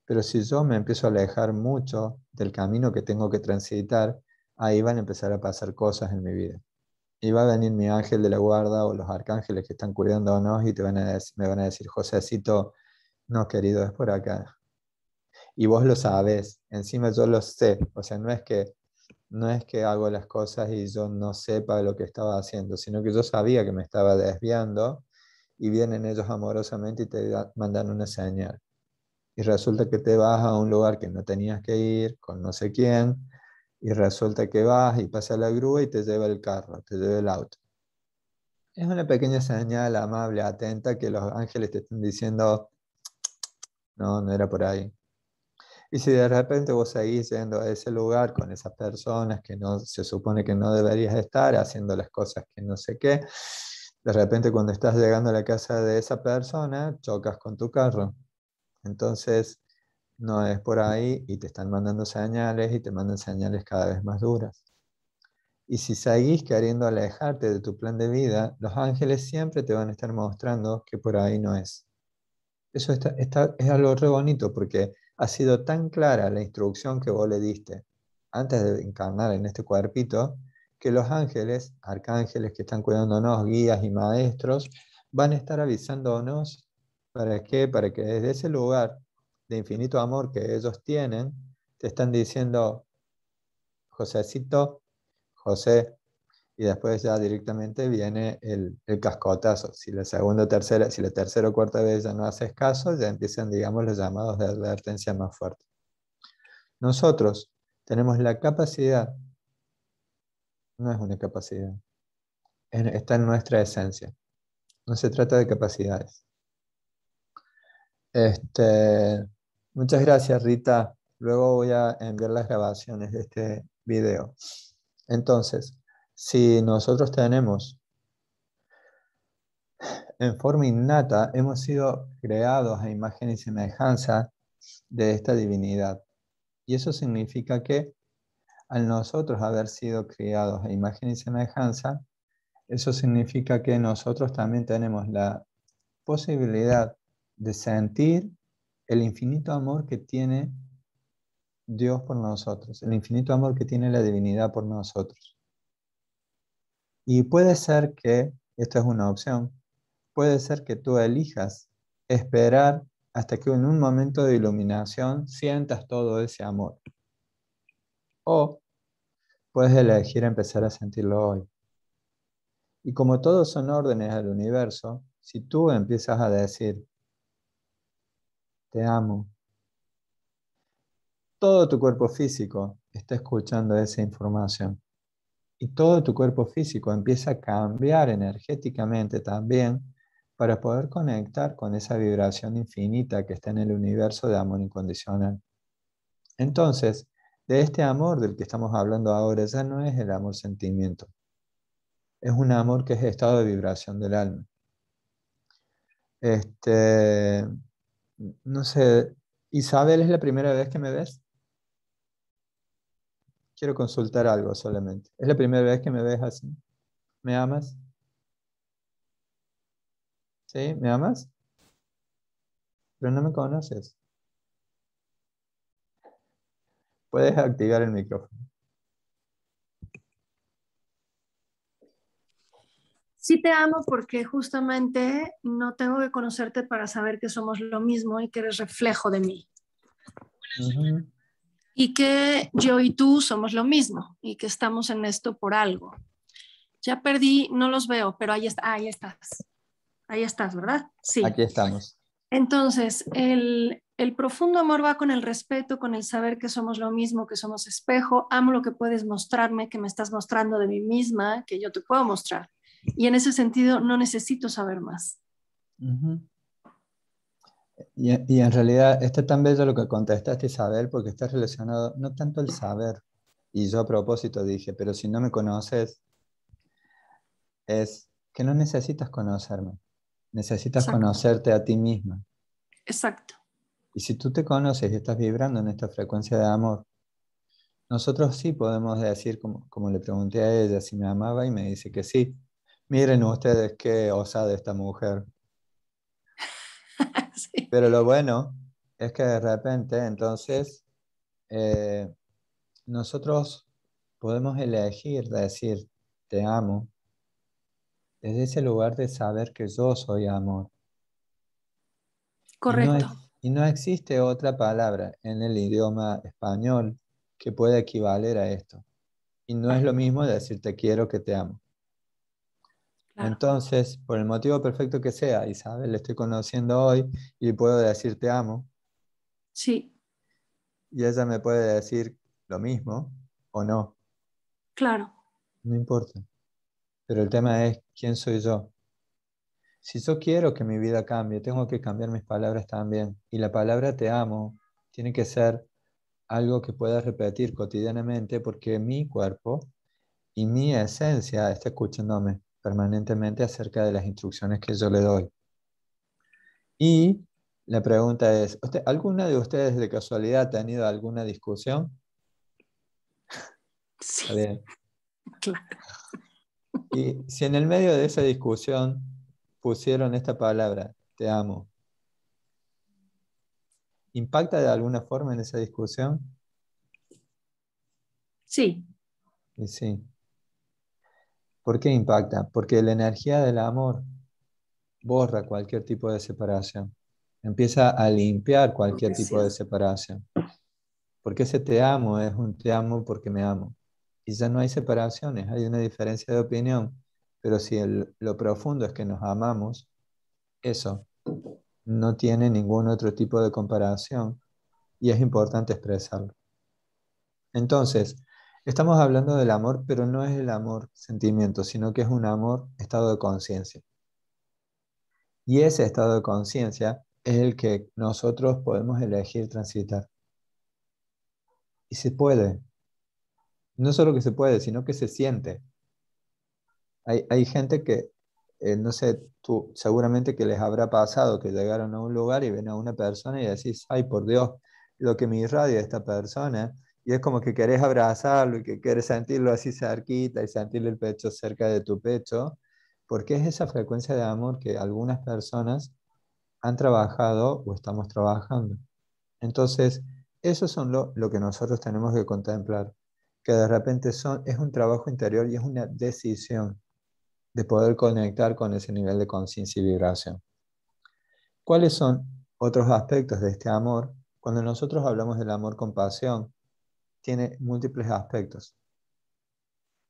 Pero si yo me empiezo a alejar mucho del camino que tengo que transitar, ahí van a empezar a pasar cosas en mi vida. Y va a venir mi ángel de la guarda o los arcángeles que están cuidándonos y te van a me van a decir, Josécito, no querido, es por acá. Y vos lo sabes, encima yo lo sé. O sea, no es que no es que hago las cosas y yo no sepa lo que estaba haciendo, sino que yo sabía que me estaba desviando y vienen ellos amorosamente y te mandan una señal. Y resulta que te vas a un lugar que no tenías que ir, con no sé quién, y resulta que vas y pasa la grúa y te lleva el carro, te lleva el auto. Es una pequeña señal amable, atenta, que los ángeles te están diciendo, no, no era por ahí. Y si de repente vos seguís yendo a ese lugar con esas personas que no se supone que no deberías estar, haciendo las cosas que no sé qué, de repente cuando estás llegando a la casa de esa persona, chocas con tu carro. Entonces, no es por ahí y te están mandando señales y te mandan señales cada vez más duras. Y si seguís queriendo alejarte de tu plan de vida, los ángeles siempre te van a estar mostrando que por ahí no es. Eso es algo re bonito porque ha sido tan clara la instrucción que vos le diste antes de encarnar en este cuerpito, que los ángeles, arcángeles que están cuidándonos, guías y maestros, van a estar avisándonos para para que desde ese lugar de infinito amor que ellos tienen, te están diciendo, Josécito, José, y después ya directamente viene el, el cascotazo. Si la segunda, tercera, si la tercera o cuarta vez ya no haces caso, ya empiezan, digamos, los llamados de advertencia más fuerte Nosotros tenemos la capacidad, no es una capacidad, está en nuestra esencia. No se trata de capacidades. Este, muchas gracias, Rita. Luego voy a enviar las grabaciones de este video. Entonces, si nosotros tenemos en forma innata, hemos sido creados a imagen y semejanza de esta divinidad. Y eso significa que al nosotros haber sido creados a imagen y semejanza, eso significa que nosotros también tenemos la posibilidad de sentir el infinito amor que tiene Dios por nosotros, el infinito amor que tiene la divinidad por nosotros. Y puede ser que, esto es una opción, puede ser que tú elijas esperar hasta que en un momento de iluminación sientas todo ese amor. O puedes elegir empezar a sentirlo hoy. Y como todos son órdenes del universo, si tú empiezas a decir, te amo, todo tu cuerpo físico está escuchando esa información y todo tu cuerpo físico empieza a cambiar energéticamente también para poder conectar con esa vibración infinita que está en el universo de amor incondicional. Entonces, de este amor del que estamos hablando ahora ya no es el amor sentimiento, es un amor que es estado de vibración del alma. Este, no sé, Isabel, ¿es la primera vez que me ves? Quiero consultar algo solamente. ¿Es la primera vez que me ves así? ¿Me amas? ¿Sí? ¿Me amas? Pero no me conoces. Puedes activar el micrófono. Sí te amo porque justamente no tengo que conocerte para saber que somos lo mismo y que eres reflejo de mí y que yo y tú somos lo mismo y que estamos en esto por algo. Ya perdí, no los veo, pero ahí, está, ahí estás. Ahí estás, ¿verdad? Sí. Aquí estamos. Entonces, el, el profundo amor va con el respeto, con el saber que somos lo mismo, que somos espejo. Amo lo que puedes mostrarme, que me estás mostrando de mí misma, que yo te puedo mostrar. Y en ese sentido, no necesito saber más. Y, en realidad está tan bello lo que contestaste, Isabel, porque está relacionado no tanto el saber, y yo a propósito dije, pero si no me conoces, es que no necesitas conocerme, necesitas conocerte a ti misma. Exacto. Y si tú te conoces y estás vibrando en esta frecuencia de amor, nosotros sí podemos decir, como, como le pregunté a ella si me amaba y me dice que sí. Miren ustedes qué osada esta mujer. Pero lo bueno es que de repente, entonces, eh, nosotros podemos elegir decir, te amo, desde ese lugar de saber que yo soy amor. Correcto. y no existe otra palabra en el idioma español que pueda equivaler a esto. Y no es lo mismo decir te quiero que te amo. Entonces, por el motivo perfecto que sea, Isabel, le estoy conociendo hoy y puedo decir te amo. Sí. Y ella me puede decir lo mismo o no. Claro. No importa. Pero el tema es quién soy yo. Si yo quiero que mi vida cambie, tengo que cambiar mis palabras también. Y la palabra te amo tiene que ser algo que pueda repetir cotidianamente porque mi cuerpo y mi esencia está escuchándome permanentemente acerca de las instrucciones que yo le doy. Y la pregunta es, ¿alguna de ustedes de casualidad ha tenido alguna discusión? Sí. Claro. Y si en el medio de esa discusión pusieron esta palabra, te amo, ¿impacta de alguna forma en esa discusión? Sí. sí. ¿Por qué impacta? Porque la energía del amor borra cualquier tipo de separación, empieza a limpiar cualquier tipo de separación. Porque ese te amo es un te amo porque me amo. Y ya no hay separaciones, hay una diferencia de opinión, pero si lo profundo es que nos amamos, eso no tiene ningún otro tipo de comparación y es importante expresarlo. Entonces, Estamos hablando del amor, pero no es el amor sentimiento, sino que es un amor estado de conciencia. Y ese estado de conciencia es el que nosotros podemos elegir transitar. Y se puede. No solo que se puede, sino que se siente. Hay, gente que, eh, no sé, tú seguramente que les habrá pasado que llegaron a un lugar y ven a una persona y decís, ay, por Dios, lo que me irradia esta persona y es como que querés abrazarlo y que quieres sentirlo así cerquita y sentir el pecho cerca de tu pecho, porque es esa frecuencia de amor que algunas personas han trabajado o estamos trabajando. Entonces, eso son lo, que nosotros tenemos que contemplar, que de repente son, es un trabajo interior y es una decisión de poder conectar con ese nivel de conciencia y vibración. ¿Cuáles son otros aspectos de este amor? Cuando nosotros hablamos del amor con pasión, tiene múltiples aspectos.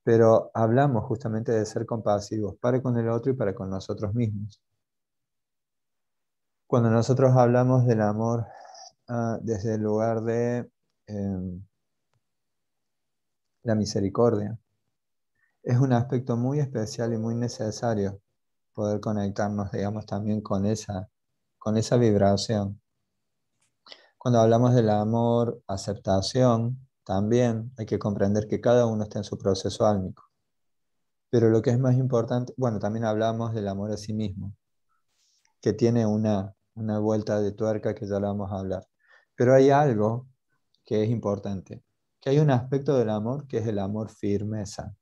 Pero hablamos justamente de ser compasivos para con el otro y para con nosotros mismos. Cuando nosotros hablamos del amor ah, desde el lugar de em, la misericordia, es un aspecto muy especial y muy necesario poder conectarnos, digamos, también con esa, con esa vibración. Cuando hablamos del amor, aceptación, también hay que comprender que cada uno está en su proceso álmico. Pero lo que es más importante, bueno, también hablamos del amor a sí mismo, que tiene una, vuelta de tuerca que ya la vamos a hablar. Pero hay algo que es importante, que hay un aspecto del amor que es el amor firmeza.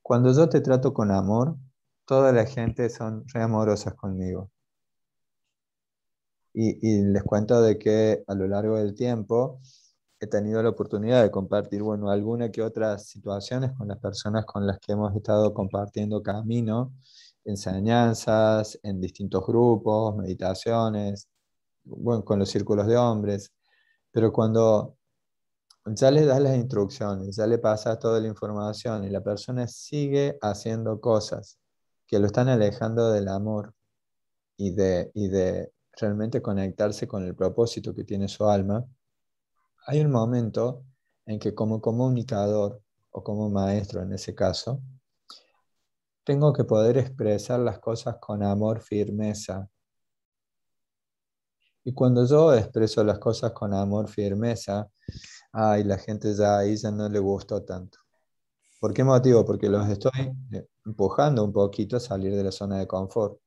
Cuando yo te trato con amor, toda la gente son reamorosas conmigo. Y, les cuento de que a lo largo del tiempo he tenido la oportunidad de compartir, bueno, alguna que otras situaciones con las personas con las que hemos estado compartiendo camino, enseñanzas, en distintos grupos, meditaciones, bueno, con los círculos de hombres. Pero cuando ya les das las instrucciones, ya le pasas toda la información y la persona sigue haciendo cosas que lo están alejando del amor y de, y de, realmente conectarse con el propósito que tiene su alma, hay un momento en que como comunicador o como maestro en ese caso, tengo que poder expresar las cosas con amor, firmeza. Y cuando yo expreso las cosas con amor, firmeza, ay, la gente ya ahí ya no le gustó tanto. ¿Por qué motivo? Porque los estoy eh, empujando un poquito a salir de la zona de confort.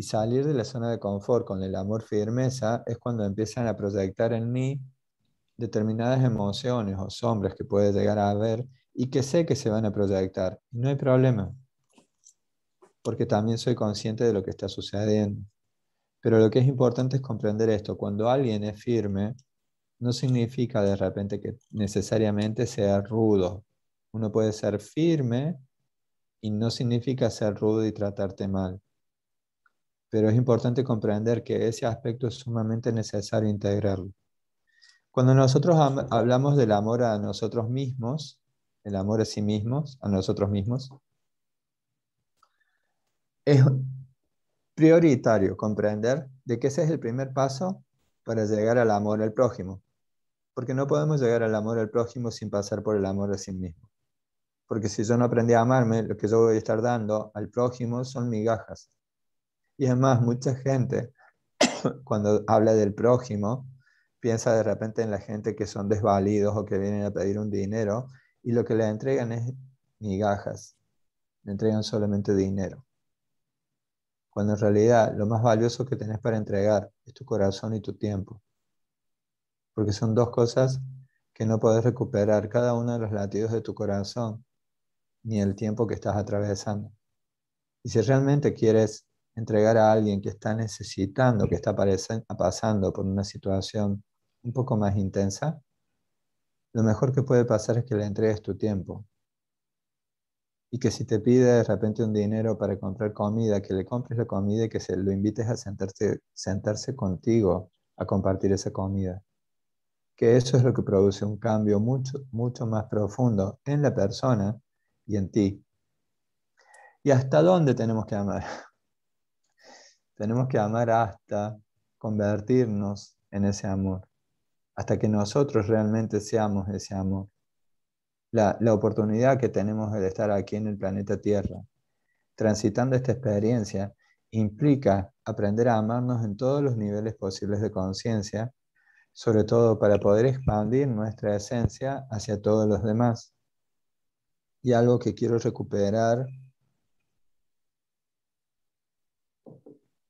Y salir de la zona de confort con el amor firmeza es cuando empiezan a proyectar en mí determinadas emociones o sombras que puede llegar a haber y que sé que se van a proyectar. No hay problema, porque también soy consciente de lo que está sucediendo. Pero lo que es importante es comprender esto. Cuando alguien es firme, no significa de repente que necesariamente sea rudo. Uno puede ser firme y no significa ser rudo y tratarte mal pero es importante comprender que ese aspecto es sumamente necesario integrarlo. Cuando nosotros hablamos del amor a nosotros mismos, el amor a sí mismos, a nosotros mismos, es prioritario comprender de que ese es el primer paso para llegar al amor al prójimo, porque no podemos llegar al amor al prójimo sin pasar por el amor a sí mismo. Porque si yo no aprendí a amarme, lo que yo voy a estar dando al prójimo son migajas y además, mucha gente, cuando habla del prójimo, piensa de repente en la gente que son desvalidos o que vienen a pedir un dinero y lo que le entregan es migajas, le entregan solamente dinero. Cuando en realidad lo más valioso que tenés para entregar es tu corazón y tu tiempo. Porque son dos cosas que no podés recuperar, cada uno de los latidos de tu corazón, ni el tiempo que estás atravesando. Y si realmente quieres entregar a alguien que está necesitando, que está pasando por una situación un poco más intensa, lo mejor que puede pasar es que le entregues tu tiempo. Y que si te pide de repente un dinero para comprar comida, que le compres la comida y que se lo invites a sentarse, sentarse contigo a compartir esa comida. Que eso es lo que produce un cambio mucho, mucho más profundo en la persona y en ti. ¿Y hasta dónde tenemos que amar? Tenemos que amar hasta convertirnos en ese amor, hasta que nosotros realmente seamos ese amor. La, oportunidad que tenemos de estar aquí en el planeta Tierra, transitando esta experiencia, implica aprender a amarnos en todos los niveles posibles de conciencia, sobre todo para poder expandir nuestra esencia hacia todos los demás. Y algo que quiero recuperar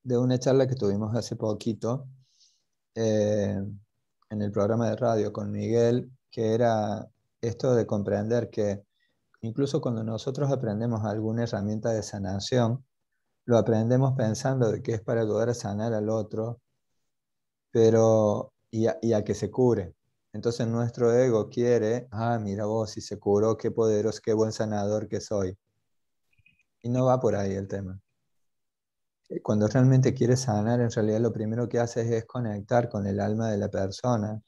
de una charla que tuvimos hace poquito eh, en el programa de radio con Miguel, que era esto de comprender que incluso cuando nosotros aprendemos alguna herramienta de sanación, lo aprendemos pensando de que es para ayudar a sanar al otro, pero y a, que se cure. Entonces nuestro ego quiere, ah, mira vos, si se curó, qué poderoso, qué buen sanador que soy. Y no va por ahí el tema. Eh, cuando realmente quieres sanar, en realidad lo primero que haces es conectar con el alma de la persona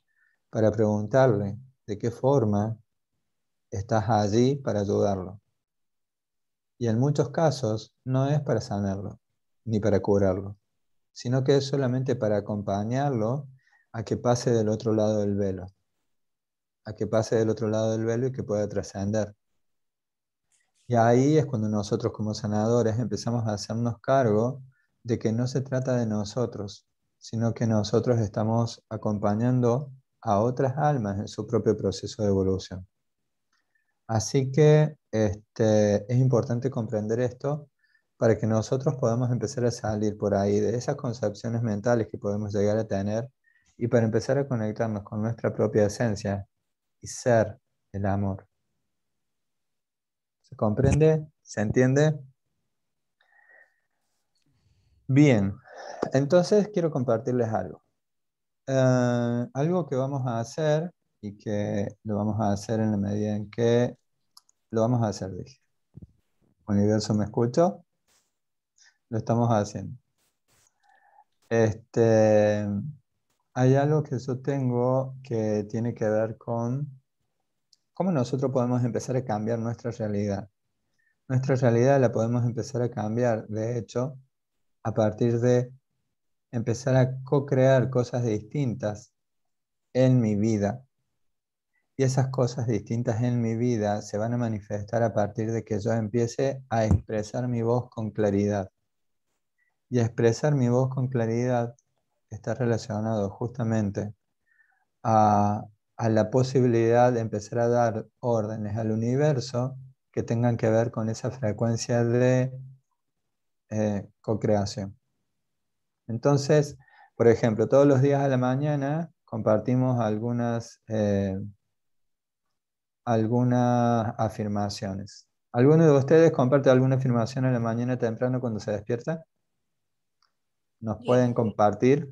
para preguntarle de qué forma estás allí para ayudarlo. Y en muchos casos no es para sanarlo ni para curarlo, sino que es solamente para acompañarlo a que pase del otro lado del velo, a que pase del otro lado del velo y que pueda trascender. Y ahí es cuando nosotros como sanadores empezamos a hacernos cargo de que no se trata de nosotros, sino que nosotros estamos acompañando a otras almas en su propio proceso de evolución. Así que este, es importante comprender esto para que nosotros podamos empezar a salir por ahí de esas concepciones mentales que podemos llegar a tener y para empezar a conectarnos con nuestra propia esencia y ser el amor. ¿Se comprende? ¿Se entiende? Bien, entonces quiero compartirles algo. Eh, algo que vamos a hacer y que lo vamos a hacer en la medida en que lo vamos a hacer, dije. Universo, ¿me escucho? Lo estamos haciendo. Este, hay algo que yo tengo que tiene que ver con cómo nosotros podemos empezar a cambiar nuestra realidad. Nuestra realidad la podemos empezar a cambiar, de hecho, a partir de empezar a co-crear cosas distintas en mi vida. Y esas cosas distintas en mi vida se van a manifestar a partir de que yo empiece a expresar mi voz con claridad. Y expresar mi voz con claridad está relacionado justamente a la posibilidad de empezar a dar órdenes al universo que tengan que ver con esa frecuencia de eh, co-creación. Entonces, por ejemplo, todos los días a la mañana compartimos algunas, eh, algunas afirmaciones. ¿Alguno de ustedes comparte alguna afirmación a la mañana temprano cuando se despierta? ¿Nos pueden compartir?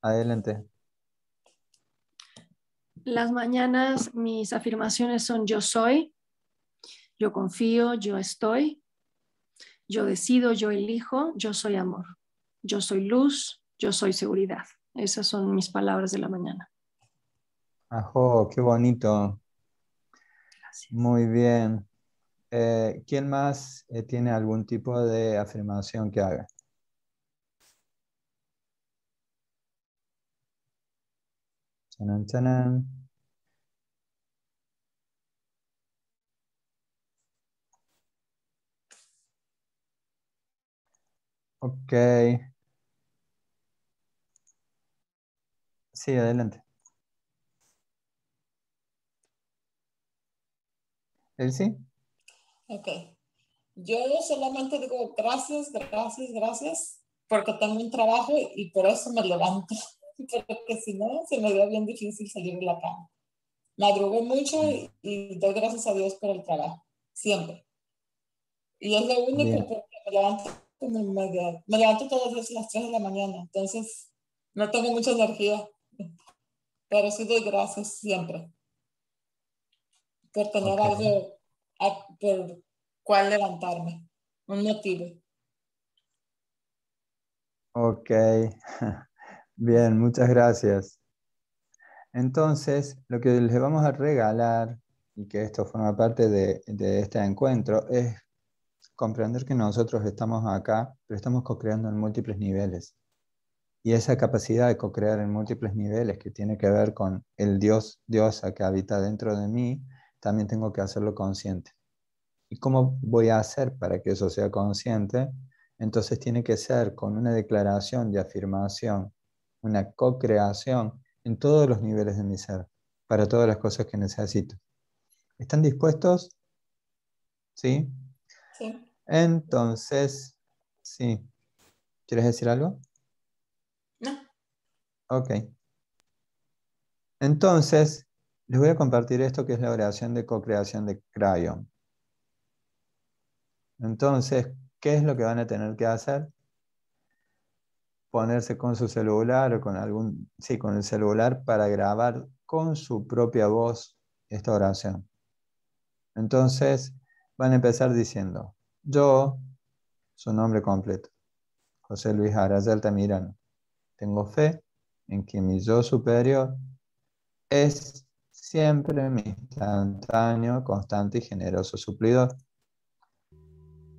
Adelante. Las mañanas mis afirmaciones son yo soy, yo confío, yo estoy, yo decido, yo elijo, yo soy amor, yo soy luz, yo soy seguridad. Esas son mis palabras de la mañana. Ajo, qué bonito. Muy bien. Eh, ¿Quién más eh, tiene algún tipo de afirmación que haga? Chanan, chanan. Ok. Sí, adelante. Elsie. sí? Ok. Yo solamente digo gracias, gracias, gracias, porque tengo un trabajo y por eso me levanto, porque si no, se me dio bien difícil salir de la cama. Madrugó mucho y doy gracias a Dios por el trabajo, siempre. Y es lo único que me levanto me levanto todas las, 3 de la mañana, entonces no tengo mucha energía, pero sí doy gracias siempre por tener algo por cual levantarme, un motivo. Ok, bien, muchas gracias. Entonces, lo que les vamos a regalar, y que esto forma parte de, de este encuentro, es comprender que nosotros estamos acá, pero estamos co-creando en múltiples niveles. Y esa capacidad de co-crear en múltiples niveles que tiene que ver con el Dios, Diosa que habita dentro de mí, también tengo que hacerlo consciente. ¿Y cómo voy a hacer para que eso sea consciente? Entonces tiene que ser con una declaración de afirmación, una cocreación en todos los niveles de mi ser, para todas las cosas que necesito. ¿Están dispuestos? ¿Sí? Entonces, sí. ¿Quieres decir algo? No. Ok. Entonces, les voy a compartir esto que es la oración de co-creación de Crayon. Entonces, ¿qué es lo que van a tener que hacer? Ponerse con su celular o con algún, sí, con el celular para grabar con su propia voz esta oración. Entonces, van a empezar diciendo, yo, su nombre completo, José Luis Aras Altamirano, tengo fe en que mi yo superior es siempre mi instantáneo, constante y generoso suplidor.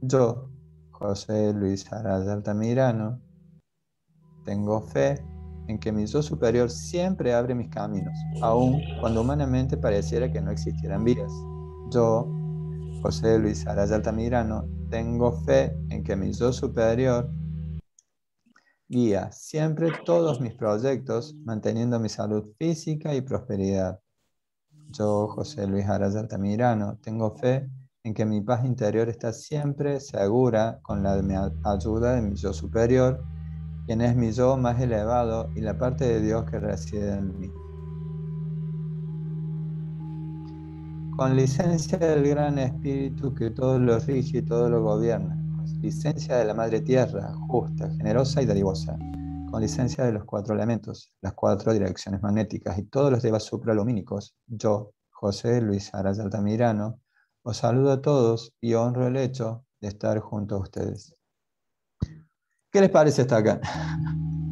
Yo, José Luis Aras Altamirano, tengo fe en que mi yo superior siempre abre mis caminos, aun cuando humanamente pareciera que no existieran vías. Yo, José Luis de Altamirano, tengo fe en que mi yo superior guía siempre todos mis proyectos, manteniendo mi salud física y prosperidad. Yo, José Luis Araya Altamirano, tengo fe en que mi paz interior está siempre segura con la ayuda de mi yo superior, quien es mi yo más elevado y la parte de Dios que reside en mí. con licencia del gran espíritu que todo lo rige y todo lo gobierna, con licencia de la madre tierra, justa, generosa y dadivosa, con licencia de los cuatro elementos, las cuatro direcciones magnéticas y todos los devas supralumínicos, yo, José Luis Aras Altamirano, os saludo a todos y honro el hecho de estar junto a ustedes. ¿Qué les parece hasta acá?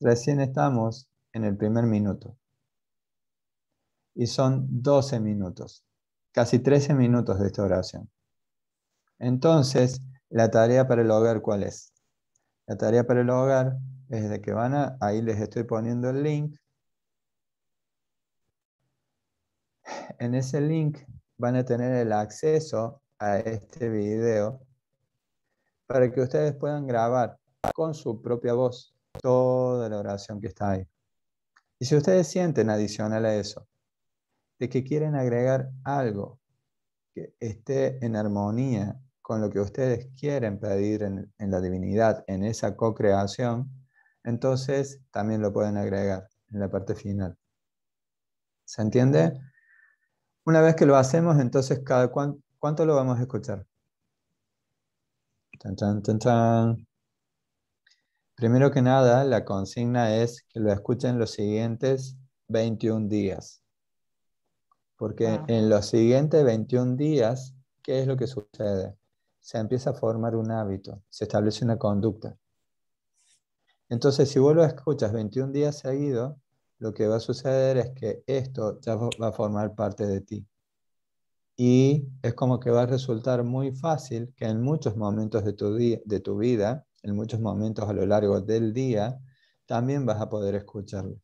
Recién estamos en el primer minuto. Y son 12 minutos, casi 13 minutos de esta oración. Entonces, la tarea para el hogar, ¿cuál es? La tarea para el hogar es de que van a, ahí les estoy poniendo el link. En ese link van a tener el acceso a este video para que ustedes puedan grabar con su propia voz toda la oración que está ahí. Y si ustedes sienten adicional a eso, de que quieren agregar algo que esté en armonía con lo que ustedes quieren pedir en, la divinidad, en esa co-creación, entonces también lo pueden agregar en la parte final. ¿Se entiende? Una vez que lo hacemos, entonces, cada ¿cuánto lo vamos a escuchar? Tan, tan, Primero que nada, la consigna es que lo escuchen los siguientes 21 días. Porque ah. en los siguientes 21 días, ¿qué es lo que sucede? Se empieza a formar un hábito, se establece una conducta. Entonces, si vos lo escuchas 21 días seguido, lo que va a suceder es que esto ya va a formar parte de ti. Y es como que va a resultar muy fácil que en muchos momentos de tu, de tu vida en muchos momentos a lo largo del día, también vas a poder escucharlo.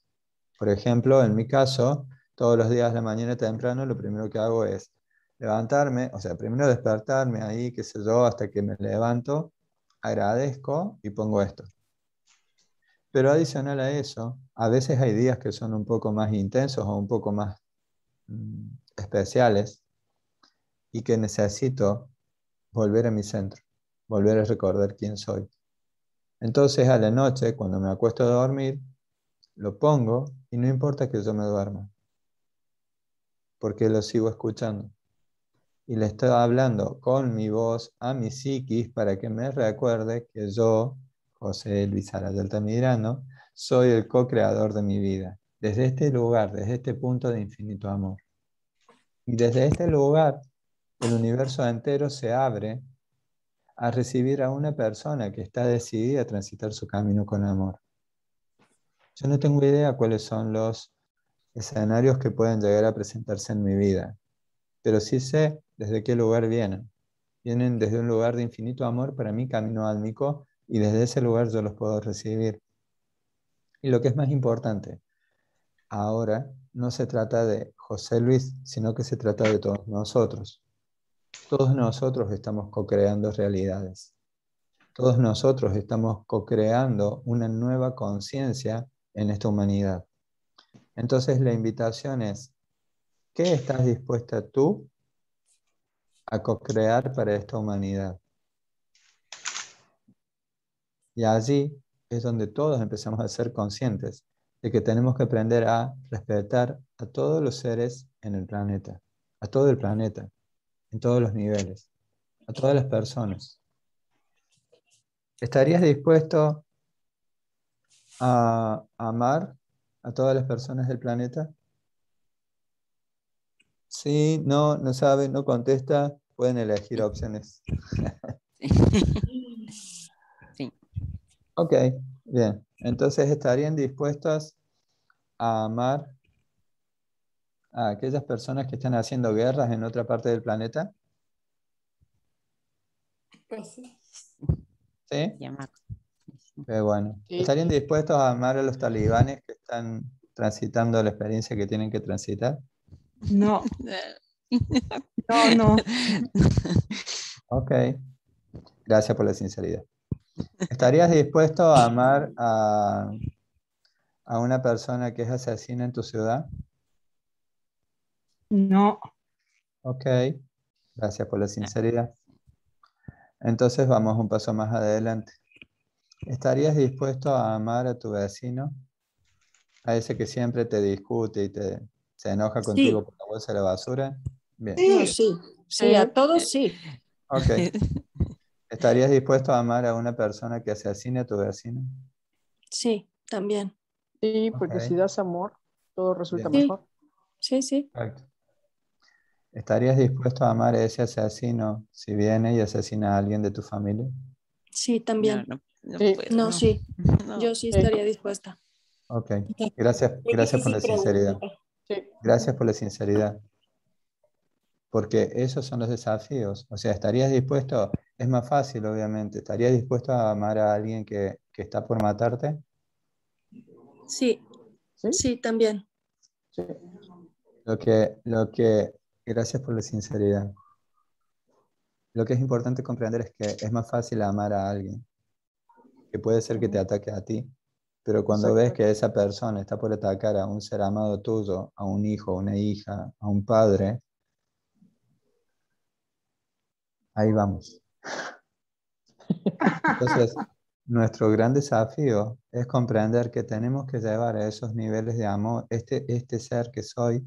Por ejemplo, en mi caso, todos los días de la mañana temprano, lo primero que hago es levantarme, o sea, primero despertarme ahí, qué sé yo, hasta que me levanto, agradezco y pongo esto. Pero adicional a eso, a veces hay días que son un poco más intensos o un poco más mm, especiales y que necesito volver a mi centro, volver a recordar quién soy, entonces a la noche, cuando me acuesto a dormir, lo pongo y no importa que yo me duerma, porque lo sigo escuchando. Y le estoy hablando con mi voz a mi psiquis para que me recuerde que yo, José Luis del Tamirano, soy el co-creador de mi vida, desde este lugar, desde este punto de infinito amor. Y desde este lugar, el universo entero se abre a recibir a una persona que está decidida a transitar su camino con amor. Yo no tengo idea cuáles son los escenarios que pueden llegar a presentarse en mi vida, pero sí sé desde qué lugar vienen. Vienen desde un lugar de infinito amor para mi camino álmico y desde ese lugar yo los puedo recibir. Y lo que es más importante, ahora no se trata de José Luis, sino que se trata de todos nosotros. Todos nosotros estamos co-creando realidades. Todos nosotros estamos co-creando una nueva conciencia en esta humanidad. Entonces la invitación es, ¿qué estás dispuesta tú a co-crear para esta humanidad? Y allí es donde todos empezamos a ser conscientes de que tenemos que aprender a respetar a todos los seres en el planeta, a todo el planeta en todos los niveles, a todas las personas. ¿Estarías dispuesto a amar a todas las personas del planeta? Sí, no, no sabe, no contesta, pueden elegir opciones. Sí. Ok, bien. Entonces, ¿estarían dispuestas a amar a aquellas personas que están haciendo guerras en otra parte del planeta? Pues sí. ¿Sí? Pero eh, bueno, ¿estarían dispuestos a amar a los talibanes que están transitando la experiencia que tienen que transitar? No. No, no. Ok. Gracias por la sinceridad. ¿Estarías dispuesto a amar a, a una persona que es asesina en tu ciudad? No. Ok, gracias por la sinceridad. Entonces vamos un paso más adelante. ¿Estarías dispuesto a amar a tu vecino? A ese que siempre te discute y te, se enoja contigo por la bolsa de la basura. Bien. Sí, sí, sí, a todos sí. Ok. ¿Estarías dispuesto a amar a una persona que asesine a tu vecino? Sí, también. Sí, porque si das amor, todo resulta mejor. Sí, sí. ¿Estarías dispuesto a amar a ese asesino si viene y asesina a alguien de tu familia? Sí, también. No, sí. Yo sí estaría dispuesta. Ok. Gracias, gracias por la sinceridad. Gracias por la sinceridad. Porque esos son los desafíos. O sea, ¿estarías dispuesto? Es más fácil, obviamente. ¿Estarías dispuesto a amar a alguien que, está por matarte? Sí. Sí, también. Lo lo que Gracias por la sinceridad. Lo que es importante comprender es que es más fácil amar a alguien, que puede ser que te ataque a ti, pero cuando ves que esa persona está por atacar a un ser amado tuyo, a un hijo, a una hija, a un padre, ahí vamos. Entonces, nuestro gran desafío es comprender que tenemos que llevar a esos niveles de amor, este, este ser que soy,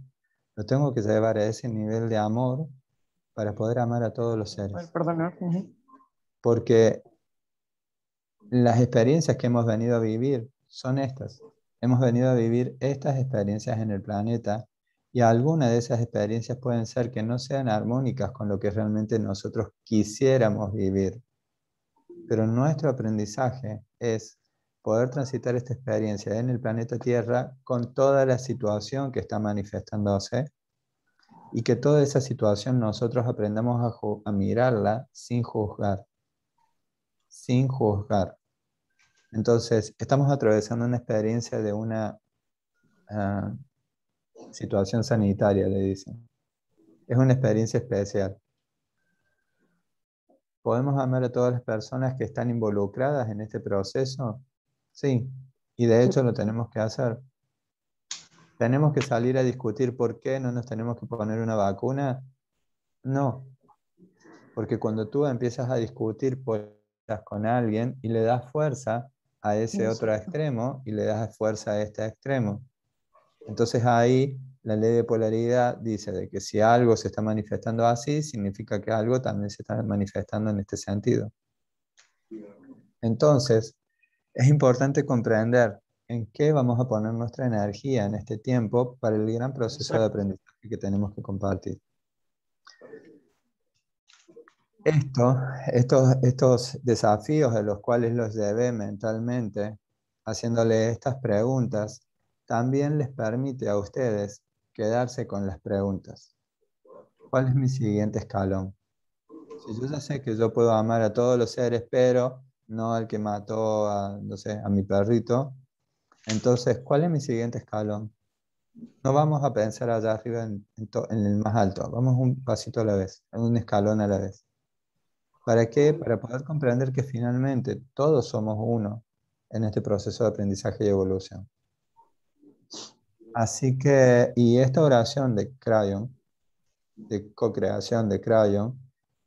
lo tengo que llevar a ese nivel de amor para poder amar a todos los seres. Perdonar. Porque las experiencias que hemos venido a vivir son estas. Hemos venido a vivir estas experiencias en el planeta y algunas de esas experiencias pueden ser que no sean armónicas con lo que realmente nosotros quisiéramos vivir. Pero nuestro aprendizaje es poder transitar esta experiencia en el planeta Tierra con toda la situación que está manifestándose y que toda esa situación nosotros aprendamos a, mirarla sin juzgar, sin juzgar. Entonces, estamos atravesando una experiencia de una ah, situación sanitaria, le dicen. Es una experiencia especial. Podemos amar a todas las personas que están involucradas en este proceso Sí, y de hecho lo tenemos que hacer. ¿Tenemos que salir a discutir por qué no nos tenemos que poner una vacuna? No, porque cuando tú empiezas a discutir con alguien y le das fuerza a ese otro extremo y le das fuerza a este extremo. Entonces ahí la ley de polaridad dice de que si algo se está manifestando así, significa que algo también se está manifestando en este sentido. Entonces, es importante comprender en qué vamos a poner nuestra energía en este tiempo para el gran proceso de aprendizaje que tenemos que compartir. Esto, estos, estos desafíos de los cuales los llevé mentalmente, haciéndole estas preguntas, también les permite a ustedes quedarse con las preguntas. ¿Cuál es mi siguiente escalón? Si yo ya sé que yo puedo amar a todos los seres, pero no el que mató a, no sé, a mi perrito. Entonces, ¿cuál es mi siguiente escalón? No vamos a pensar allá arriba en, el más alto, vamos un pasito a la vez, un escalón a la vez. ¿Para qué? Para poder comprender que finalmente todos somos uno en este proceso de aprendizaje y evolución. Así que, y esta oración de Crayon, de co-creación de Crayon,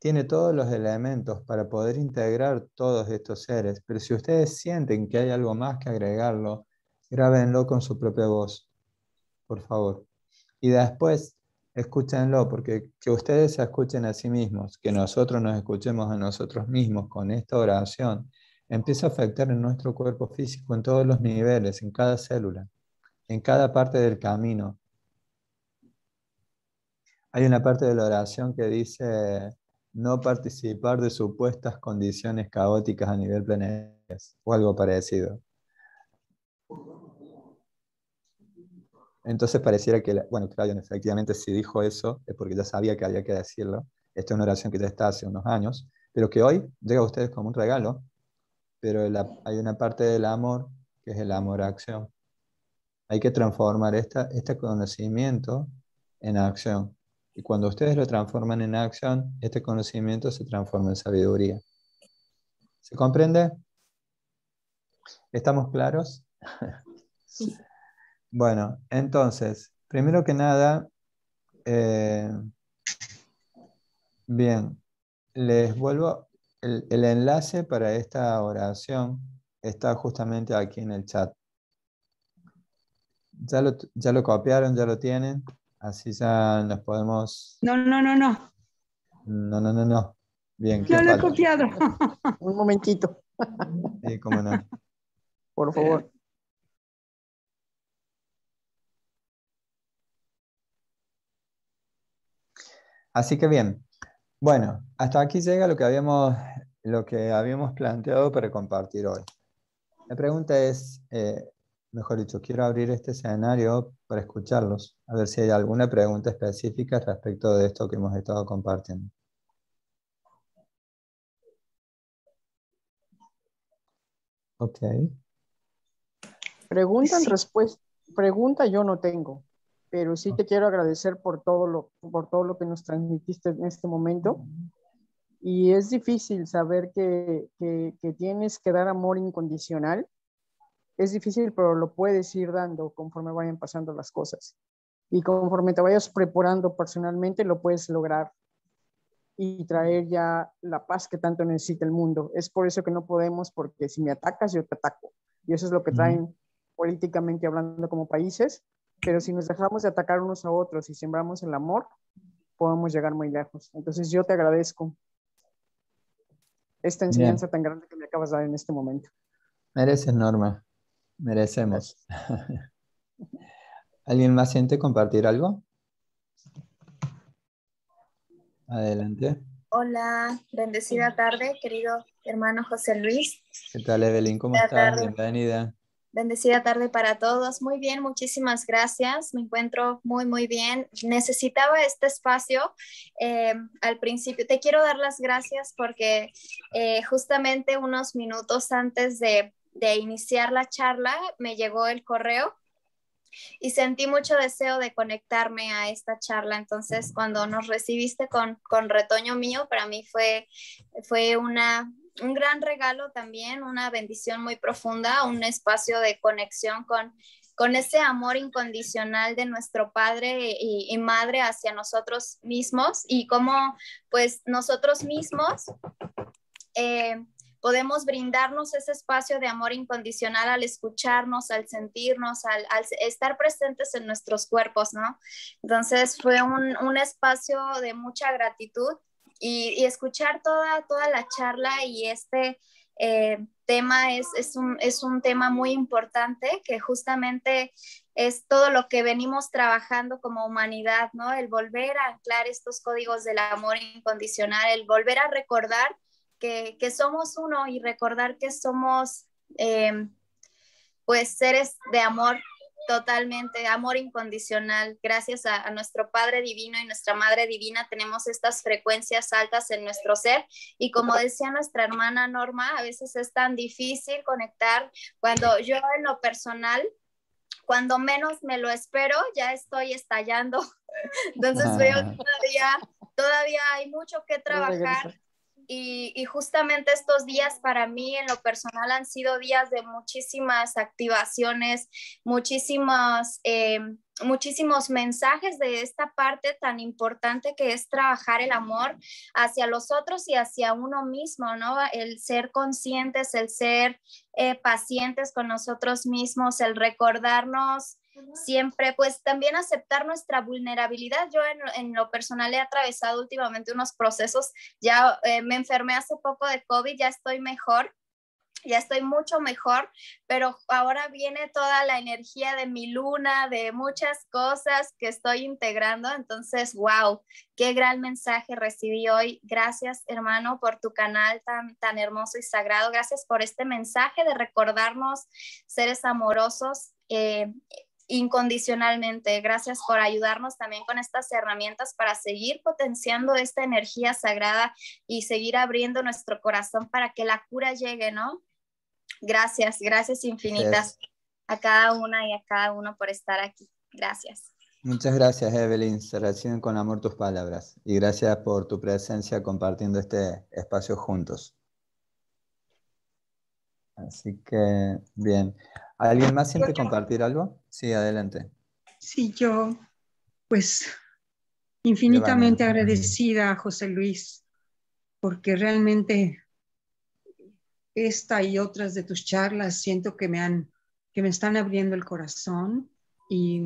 tiene todos los elementos para poder integrar todos estos seres, pero si ustedes sienten que hay algo más que agregarlo, grábenlo con su propia voz, por favor. Y después, escúchenlo, porque que ustedes se escuchen a sí mismos, que nosotros nos escuchemos a nosotros mismos con esta oración, empieza a afectar en nuestro cuerpo físico en todos los niveles, en cada célula, en cada parte del camino. Hay una parte de la oración que dice, no participar de supuestas condiciones caóticas a nivel planetario o algo parecido. Entonces pareciera que, bueno, Claudio efectivamente si dijo eso es porque ya sabía que había que decirlo. Esta es una oración que ya está hace unos años, pero que hoy llega a ustedes como un regalo, pero hay una parte del amor que es el amor a acción. Hay que transformar esta, este conocimiento en acción. Y cuando ustedes lo transforman en acción, este conocimiento se transforma en sabiduría. ¿Se comprende? ¿Estamos claros? bueno, entonces, primero que nada, eh, bien, les vuelvo, el, enlace para esta oración está justamente aquí en el chat. ¿Ya ¿Ya lo, copiaron? ¿Ya lo tienen? Así ya nos podemos. No, no, no, no. No, no, no, no. Bien. Yo lo he copiado. Un momentito. Sí, cómo no. Por favor. Eh, así que bien. Bueno, hasta aquí llega lo que habíamos, lo que habíamos planteado para compartir hoy. La pregunta es, eh, mejor dicho, quiero abrir este escenario para escucharlos, a ver si hay alguna pregunta específica respecto de esto que hemos estado compartiendo. Ok. Pregunta, sí. respuesta, pregunta yo no tengo, pero sí te quiero agradecer por todo, lo, por todo lo que nos transmitiste en este momento. Y es difícil saber que, que, que tienes que dar amor incondicional es difícil, pero lo puedes ir dando conforme vayan pasando las cosas. Y conforme te vayas preparando personalmente, lo puedes lograr y traer ya la paz que tanto necesita el mundo. Es por eso que no podemos, porque si me atacas, yo te ataco. Y eso es lo que traen políticamente hablando como países. Pero si nos dejamos de atacar unos a otros y sembramos el amor, podemos llegar muy lejos. Entonces yo te agradezco esta enseñanza tan grande que me acabas de dar en este momento. Eres enorme. Merecemos. ¿Alguien más siente compartir algo? Adelante. Hola, bendecida tarde, querido hermano José Luis. ¿Qué tal, Evelyn? ¿Cómo estás? Bienvenida. Bendecida tarde para todos. Muy bien, muchísimas gracias. Me encuentro muy, muy bien. Necesitaba este espacio eh, al principio. Te quiero dar las gracias porque eh, justamente unos minutos antes de de iniciar la charla, me llegó el correo y sentí mucho deseo de conectarme a esta charla. Entonces, cuando nos recibiste con, con retoño mío, para mí fue, fue una, un gran regalo también, una bendición muy profunda, un espacio de conexión con, con ese amor incondicional de nuestro padre y, madre hacia nosotros mismos y cómo pues nosotros mismos eh, podemos brindarnos ese espacio de amor incondicional al escucharnos, al sentirnos, al, estar presentes en nuestros cuerpos, ¿no? Entonces fue un, espacio de mucha gratitud y, escuchar toda, toda la charla y este eh, tema es, es, un, es un tema muy importante que justamente es todo lo que venimos trabajando como humanidad, ¿no? El volver a anclar estos códigos del amor incondicional, el volver a recordar que, somos uno y recordar que somos em, pues seres de amor totalmente, amor incondicional. Gracias a, nuestro Padre Divino y nuestra Madre Divina tenemos estas frecuencias altas en nuestro ser y como decía nuestra hermana Norma, a veces es tan difícil conectar cuando yo en lo personal, cuando menos me lo espero, ya estoy estallando. Entonces veo todavía, todavía hay mucho que trabajar y, justamente estos días para mí en lo personal han sido días de muchísimas activaciones, muchísimas, eh, muchísimos mensajes de esta parte tan importante que es trabajar el amor hacia los otros y hacia uno mismo, ¿no? El ser conscientes, el ser eh, pacientes con nosotros mismos, el recordarnos siempre pues también aceptar nuestra vulnerabilidad. Yo en, lo personal he atravesado últimamente unos procesos, ya eh, me enfermé hace poco de COVID, ya estoy mejor, ya estoy mucho mejor, pero ahora viene toda la energía de mi luna, de muchas cosas que estoy integrando. Entonces, wow, qué gran mensaje recibí hoy. Gracias, hermano, por tu canal tan, tan hermoso y sagrado. Gracias por este mensaje de recordarnos seres amorosos. Eh, incondicionalmente. Gracias por ayudarnos también con estas herramientas para seguir potenciando esta energía sagrada y seguir abriendo nuestro corazón para que la cura llegue, ¿no? Gracias, gracias infinitas a cada una y a cada uno por estar aquí. Gracias. Muchas gracias, Evelyn. Se reciben con amor tus palabras y gracias por tu presencia compartiendo este espacio juntos. Así que, bien. ¿Alguien más siente compartir algo? Sí, adelante. Sí, yo, pues, infinitamente agradecida a José Luis, porque realmente esta y otras de tus charlas siento que me han, que me están abriendo el corazón y,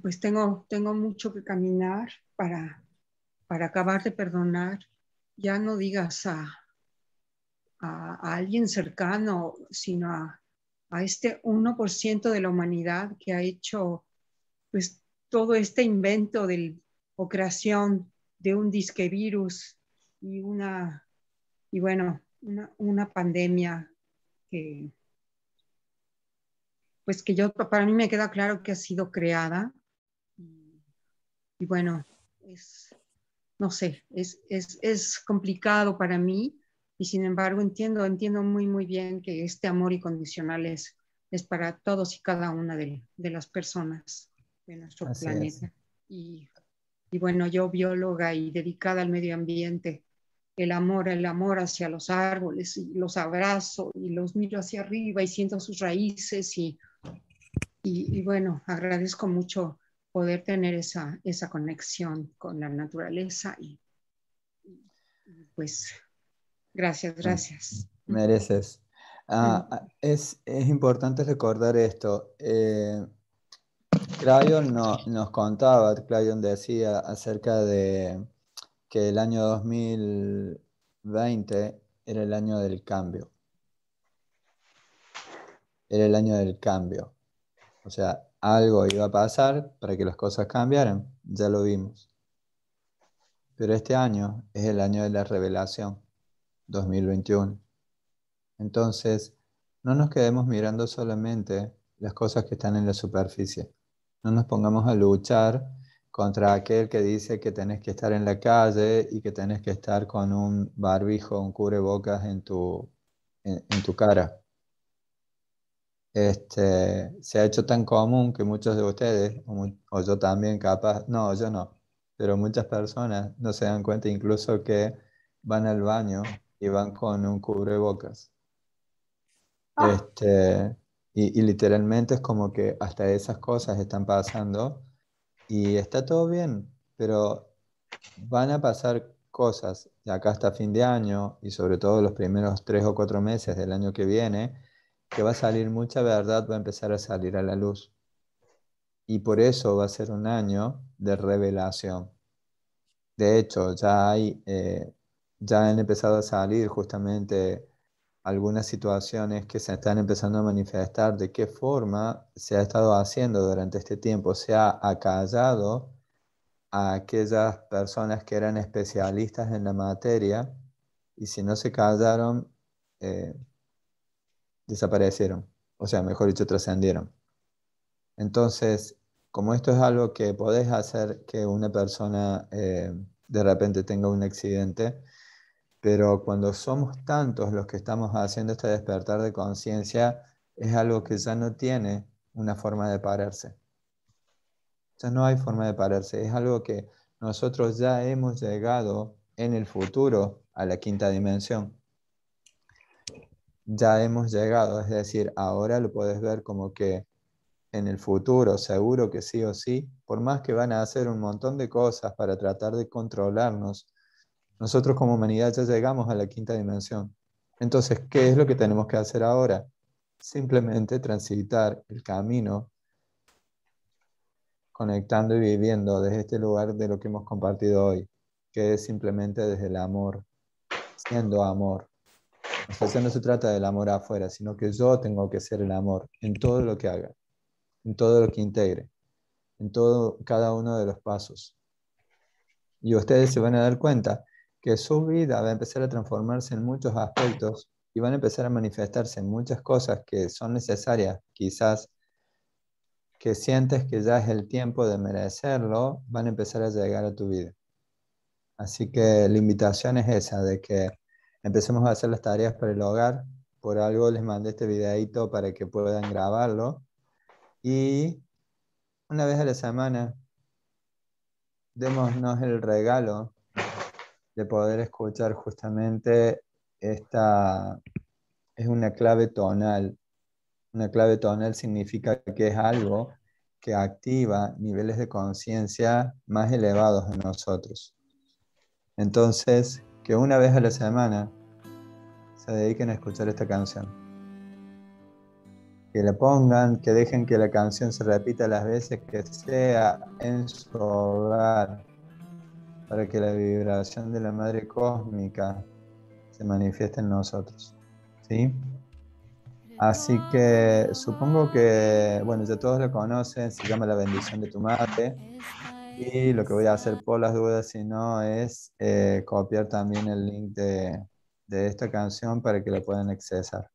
pues tengo, tengo mucho que caminar para, para acabar de perdonar. Ya no digas a, a, alguien cercano, sino a, este 1% de la humanidad que ha hecho pues, todo este invento o creación de un disque virus y una, y bueno, una, pandemia que, pues que yo, para mí me queda claro que ha sido creada. Y, bueno, no sé, es, es complicado para mí y sin embargo entiendo, entiendo muy, muy bien que este amor incondicional es, es para todos y cada una de, de las personas de nuestro planeta. Y, y, bueno, yo bióloga y dedicada al medio ambiente, el amor, el amor hacia los árboles, y los abrazo y los miro hacia arriba y siento sus raíces y, y, y bueno, agradezco mucho poder tener esa, esa conexión con la naturaleza y pues Gracias, mm. gracias. Mereces. Ah, ah, es, importante recordar esto. Eh, nos contaba, Crayon decía acerca de que el año 2020 era el año del cambio. Era el año del cambio. O sea, algo iba a pasar para que las cosas cambiaran, ya lo vimos. Pero este año es el año de la revelación. 2021. Entonces, no nos quedemos mirando solamente las cosas que están en la superficie. No nos pongamos a luchar contra aquel que dice que tenés que estar en la calle y que tenés que estar con un barbijo, un cubrebocas en tu, en, tu cara. Este, se ha hecho tan común que muchos de ustedes, o yo también capaz, no, yo no, pero muchas personas no se dan cuenta incluso que van al baño y van con un cubrebocas. Ah. Este, y, literalmente es como que hasta esas cosas están pasando y está todo bien, pero van a pasar cosas de acá hasta fin de año y sobre todo los primeros tres o cuatro meses del año que viene, que va a salir mucha verdad, va a empezar a salir a la luz. Y por eso va a ser un año de revelación. De hecho, ya hay eh, ya han empezado a salir justamente algunas situaciones que se están empezando a manifestar, de qué forma se ha estado haciendo durante este tiempo, se ha acallado a aquellas personas que eran especialistas en la materia y si no se callaron, eh, desaparecieron, o sea, mejor dicho, trascendieron. Entonces, como esto es algo que podés hacer que una persona eh, de repente tenga un accidente, pero cuando somos tantos los que estamos haciendo este despertar de conciencia, es algo que ya no tiene una forma de pararse. Ya no hay forma de pararse, es algo que nosotros ya hemos llegado en el futuro a la quinta dimensión. Ya hemos llegado, es decir, ahora lo puedes ver como que en el futuro, seguro que sí o sí, por más que van a hacer un montón de cosas para tratar de controlarnos, nosotros como humanidad ya llegamos a la quinta dimensión. Entonces, ¿qué es lo que tenemos que hacer ahora? Simplemente transitar el camino conectando y viviendo desde este lugar de lo que hemos compartido hoy, que es simplemente desde el amor, siendo amor. O sea, no se trata del amor afuera, sino que yo tengo que ser el amor en todo lo que haga, en todo lo que integre, en todo cada uno de los pasos. Y ustedes se van a dar cuenta que su vida va a empezar a transformarse en muchos aspectos y van a empezar a manifestarse en muchas cosas que son necesarias, quizás que sientes que ya es el tiempo de merecerlo, van a empezar a llegar a tu vida. Así que la invitación es esa, de que empecemos a hacer las tareas para el hogar. Por algo les mandé este videito para que puedan grabarlo. Y una vez a la semana, démonos el regalo de poder escuchar justamente esta, es una clave tonal. Una clave tonal significa que es algo que activa niveles de conciencia más elevados en nosotros. Entonces, que una vez a la semana se dediquen a escuchar esta canción. Que la pongan, que dejen que la canción se repita las veces que sea en su hogar, para que la vibración de la Madre Cósmica se manifieste en nosotros. ¿Sí? Así que supongo que, bueno, ya todos lo conocen, se llama la bendición de tu madre. Y lo que voy a hacer por las dudas, si no, es eh, copiar también el link de, de esta canción para que la puedan accesar.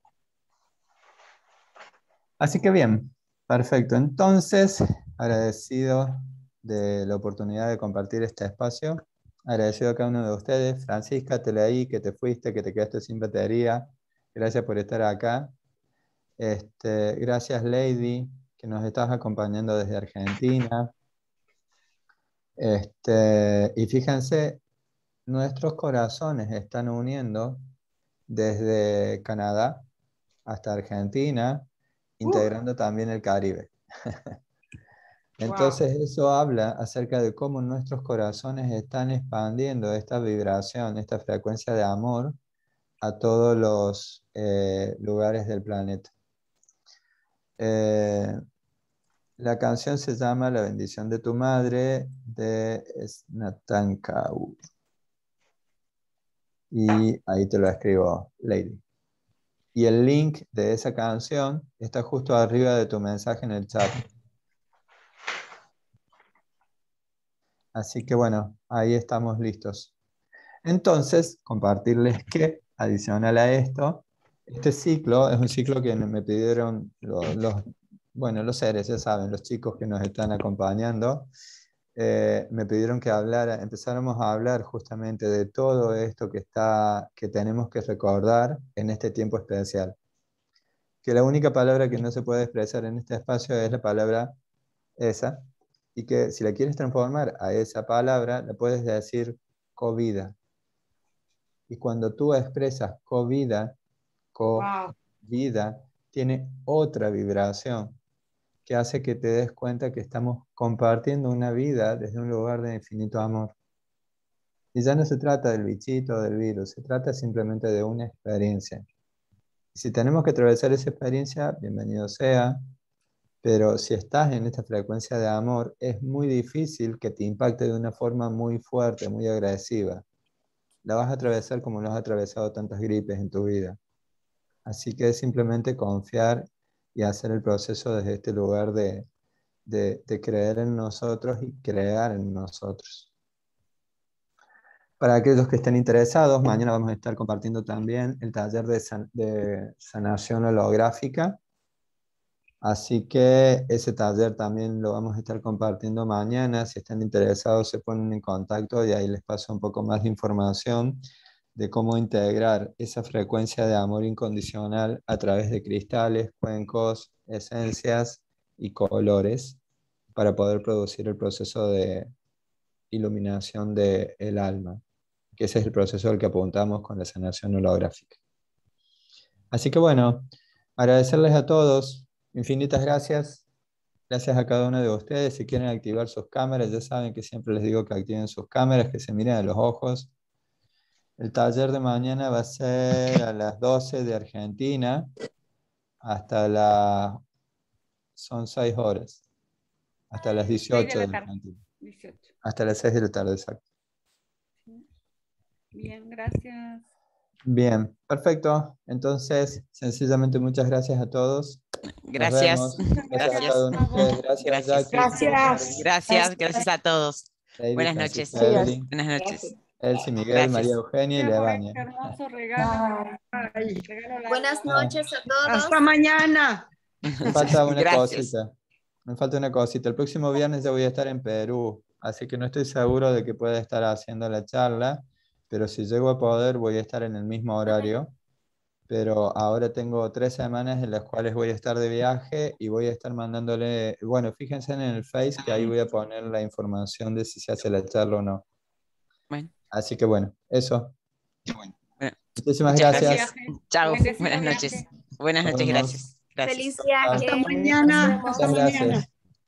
Así que bien, perfecto. Entonces, agradecido de la oportunidad de compartir este espacio. Agradecido a cada uno de ustedes. Francisca, te leí, que te fuiste, que te quedaste sin batería. Gracias por estar acá. Este, gracias, Lady, que nos estás acompañando desde Argentina. Este, y fíjense, nuestros corazones están uniendo desde Canadá hasta Argentina, uh. integrando también el Caribe. Entonces eso habla acerca de cómo nuestros corazones están expandiendo esta vibración, esta frecuencia de amor a todos los eh, lugares del planeta. Eh, la canción se llama La bendición de tu madre de Snatankau. Y ahí te lo escribo, Lady. Y el link de esa canción está justo arriba de tu mensaje en el chat. Así que bueno, ahí estamos listos. Entonces, compartirles que, adicional a esto, este ciclo es un ciclo que me pidieron los, bueno, los seres, ya saben, los chicos que nos están acompañando, eh, me pidieron que hablara, empezáramos a hablar justamente de todo esto que, está, que tenemos que recordar en este tiempo especial. Que la única palabra que no se puede expresar en este espacio es la palabra esa, y que si la quieres transformar a esa palabra, la puedes decir co-vida. Y cuando tú expresas covida, covida, vida tiene otra vibración que hace que te des cuenta que estamos compartiendo una vida desde un lugar de infinito amor. Y ya no se trata del bichito o del virus, se trata simplemente de una experiencia. Y si tenemos que atravesar esa experiencia, bienvenido sea, pero si estás en esta frecuencia de amor, es muy difícil que te impacte de una forma muy fuerte, muy agresiva. La vas a atravesar como lo has atravesado tantas gripes en tu vida. Así que es simplemente confiar y hacer el proceso desde este lugar de, de, creer en nosotros y crear en nosotros. Para aquellos que estén interesados, mañana vamos a estar compartiendo también el taller de sanación holográfica Así que ese taller también lo vamos a estar compartiendo mañana. Si están interesados, se ponen en contacto y ahí les paso un poco más de información de cómo integrar esa frecuencia de amor incondicional a través de cristales, cuencos, esencias y colores para poder producir el proceso de iluminación del alma, que ese es el proceso al que apuntamos con la sanación holográfica. Así que bueno, agradecerles a todos Infinitas gracias. Gracias a cada uno de ustedes. Si quieren activar sus cámaras, ya saben que siempre les digo que activen sus cámaras, que se miren a los ojos. El taller de mañana va a ser a las 12 de Argentina hasta las... Son 6 horas. Hasta las 18 Hasta las 6 de la tarde, exacto. Bien, gracias. Bien, perfecto. Entonces, sencillamente muchas gracias a todos. Gracias. Gracias. Gracias. A gracias, gracias. a todos. Buenas noches. Buenas noches. Elsie, Miguel, María Eugenia y Levania. Buenas noches a todos. Hasta mañana. Me falta una cosita. Me falta una cosita. El próximo viernes ya voy a estar en Perú, así que no estoy seguro de que pueda estar haciendo la charla pero si llego a poder voy a estar en el mismo horario. Pero ahora tengo tres semanas en las cuales voy a estar de viaje y voy a estar mandándole, bueno, fíjense en el Face que ahí voy a poner la información de si se hace la charla o no. Así que bueno, eso. Muchísimas Muchas gracias. Chao. Buenas, noches. Buenas noches, gracias. gracias. Feliz Hasta mañana.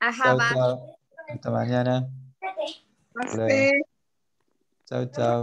Ajá, Hasta mañana. Chao, chao.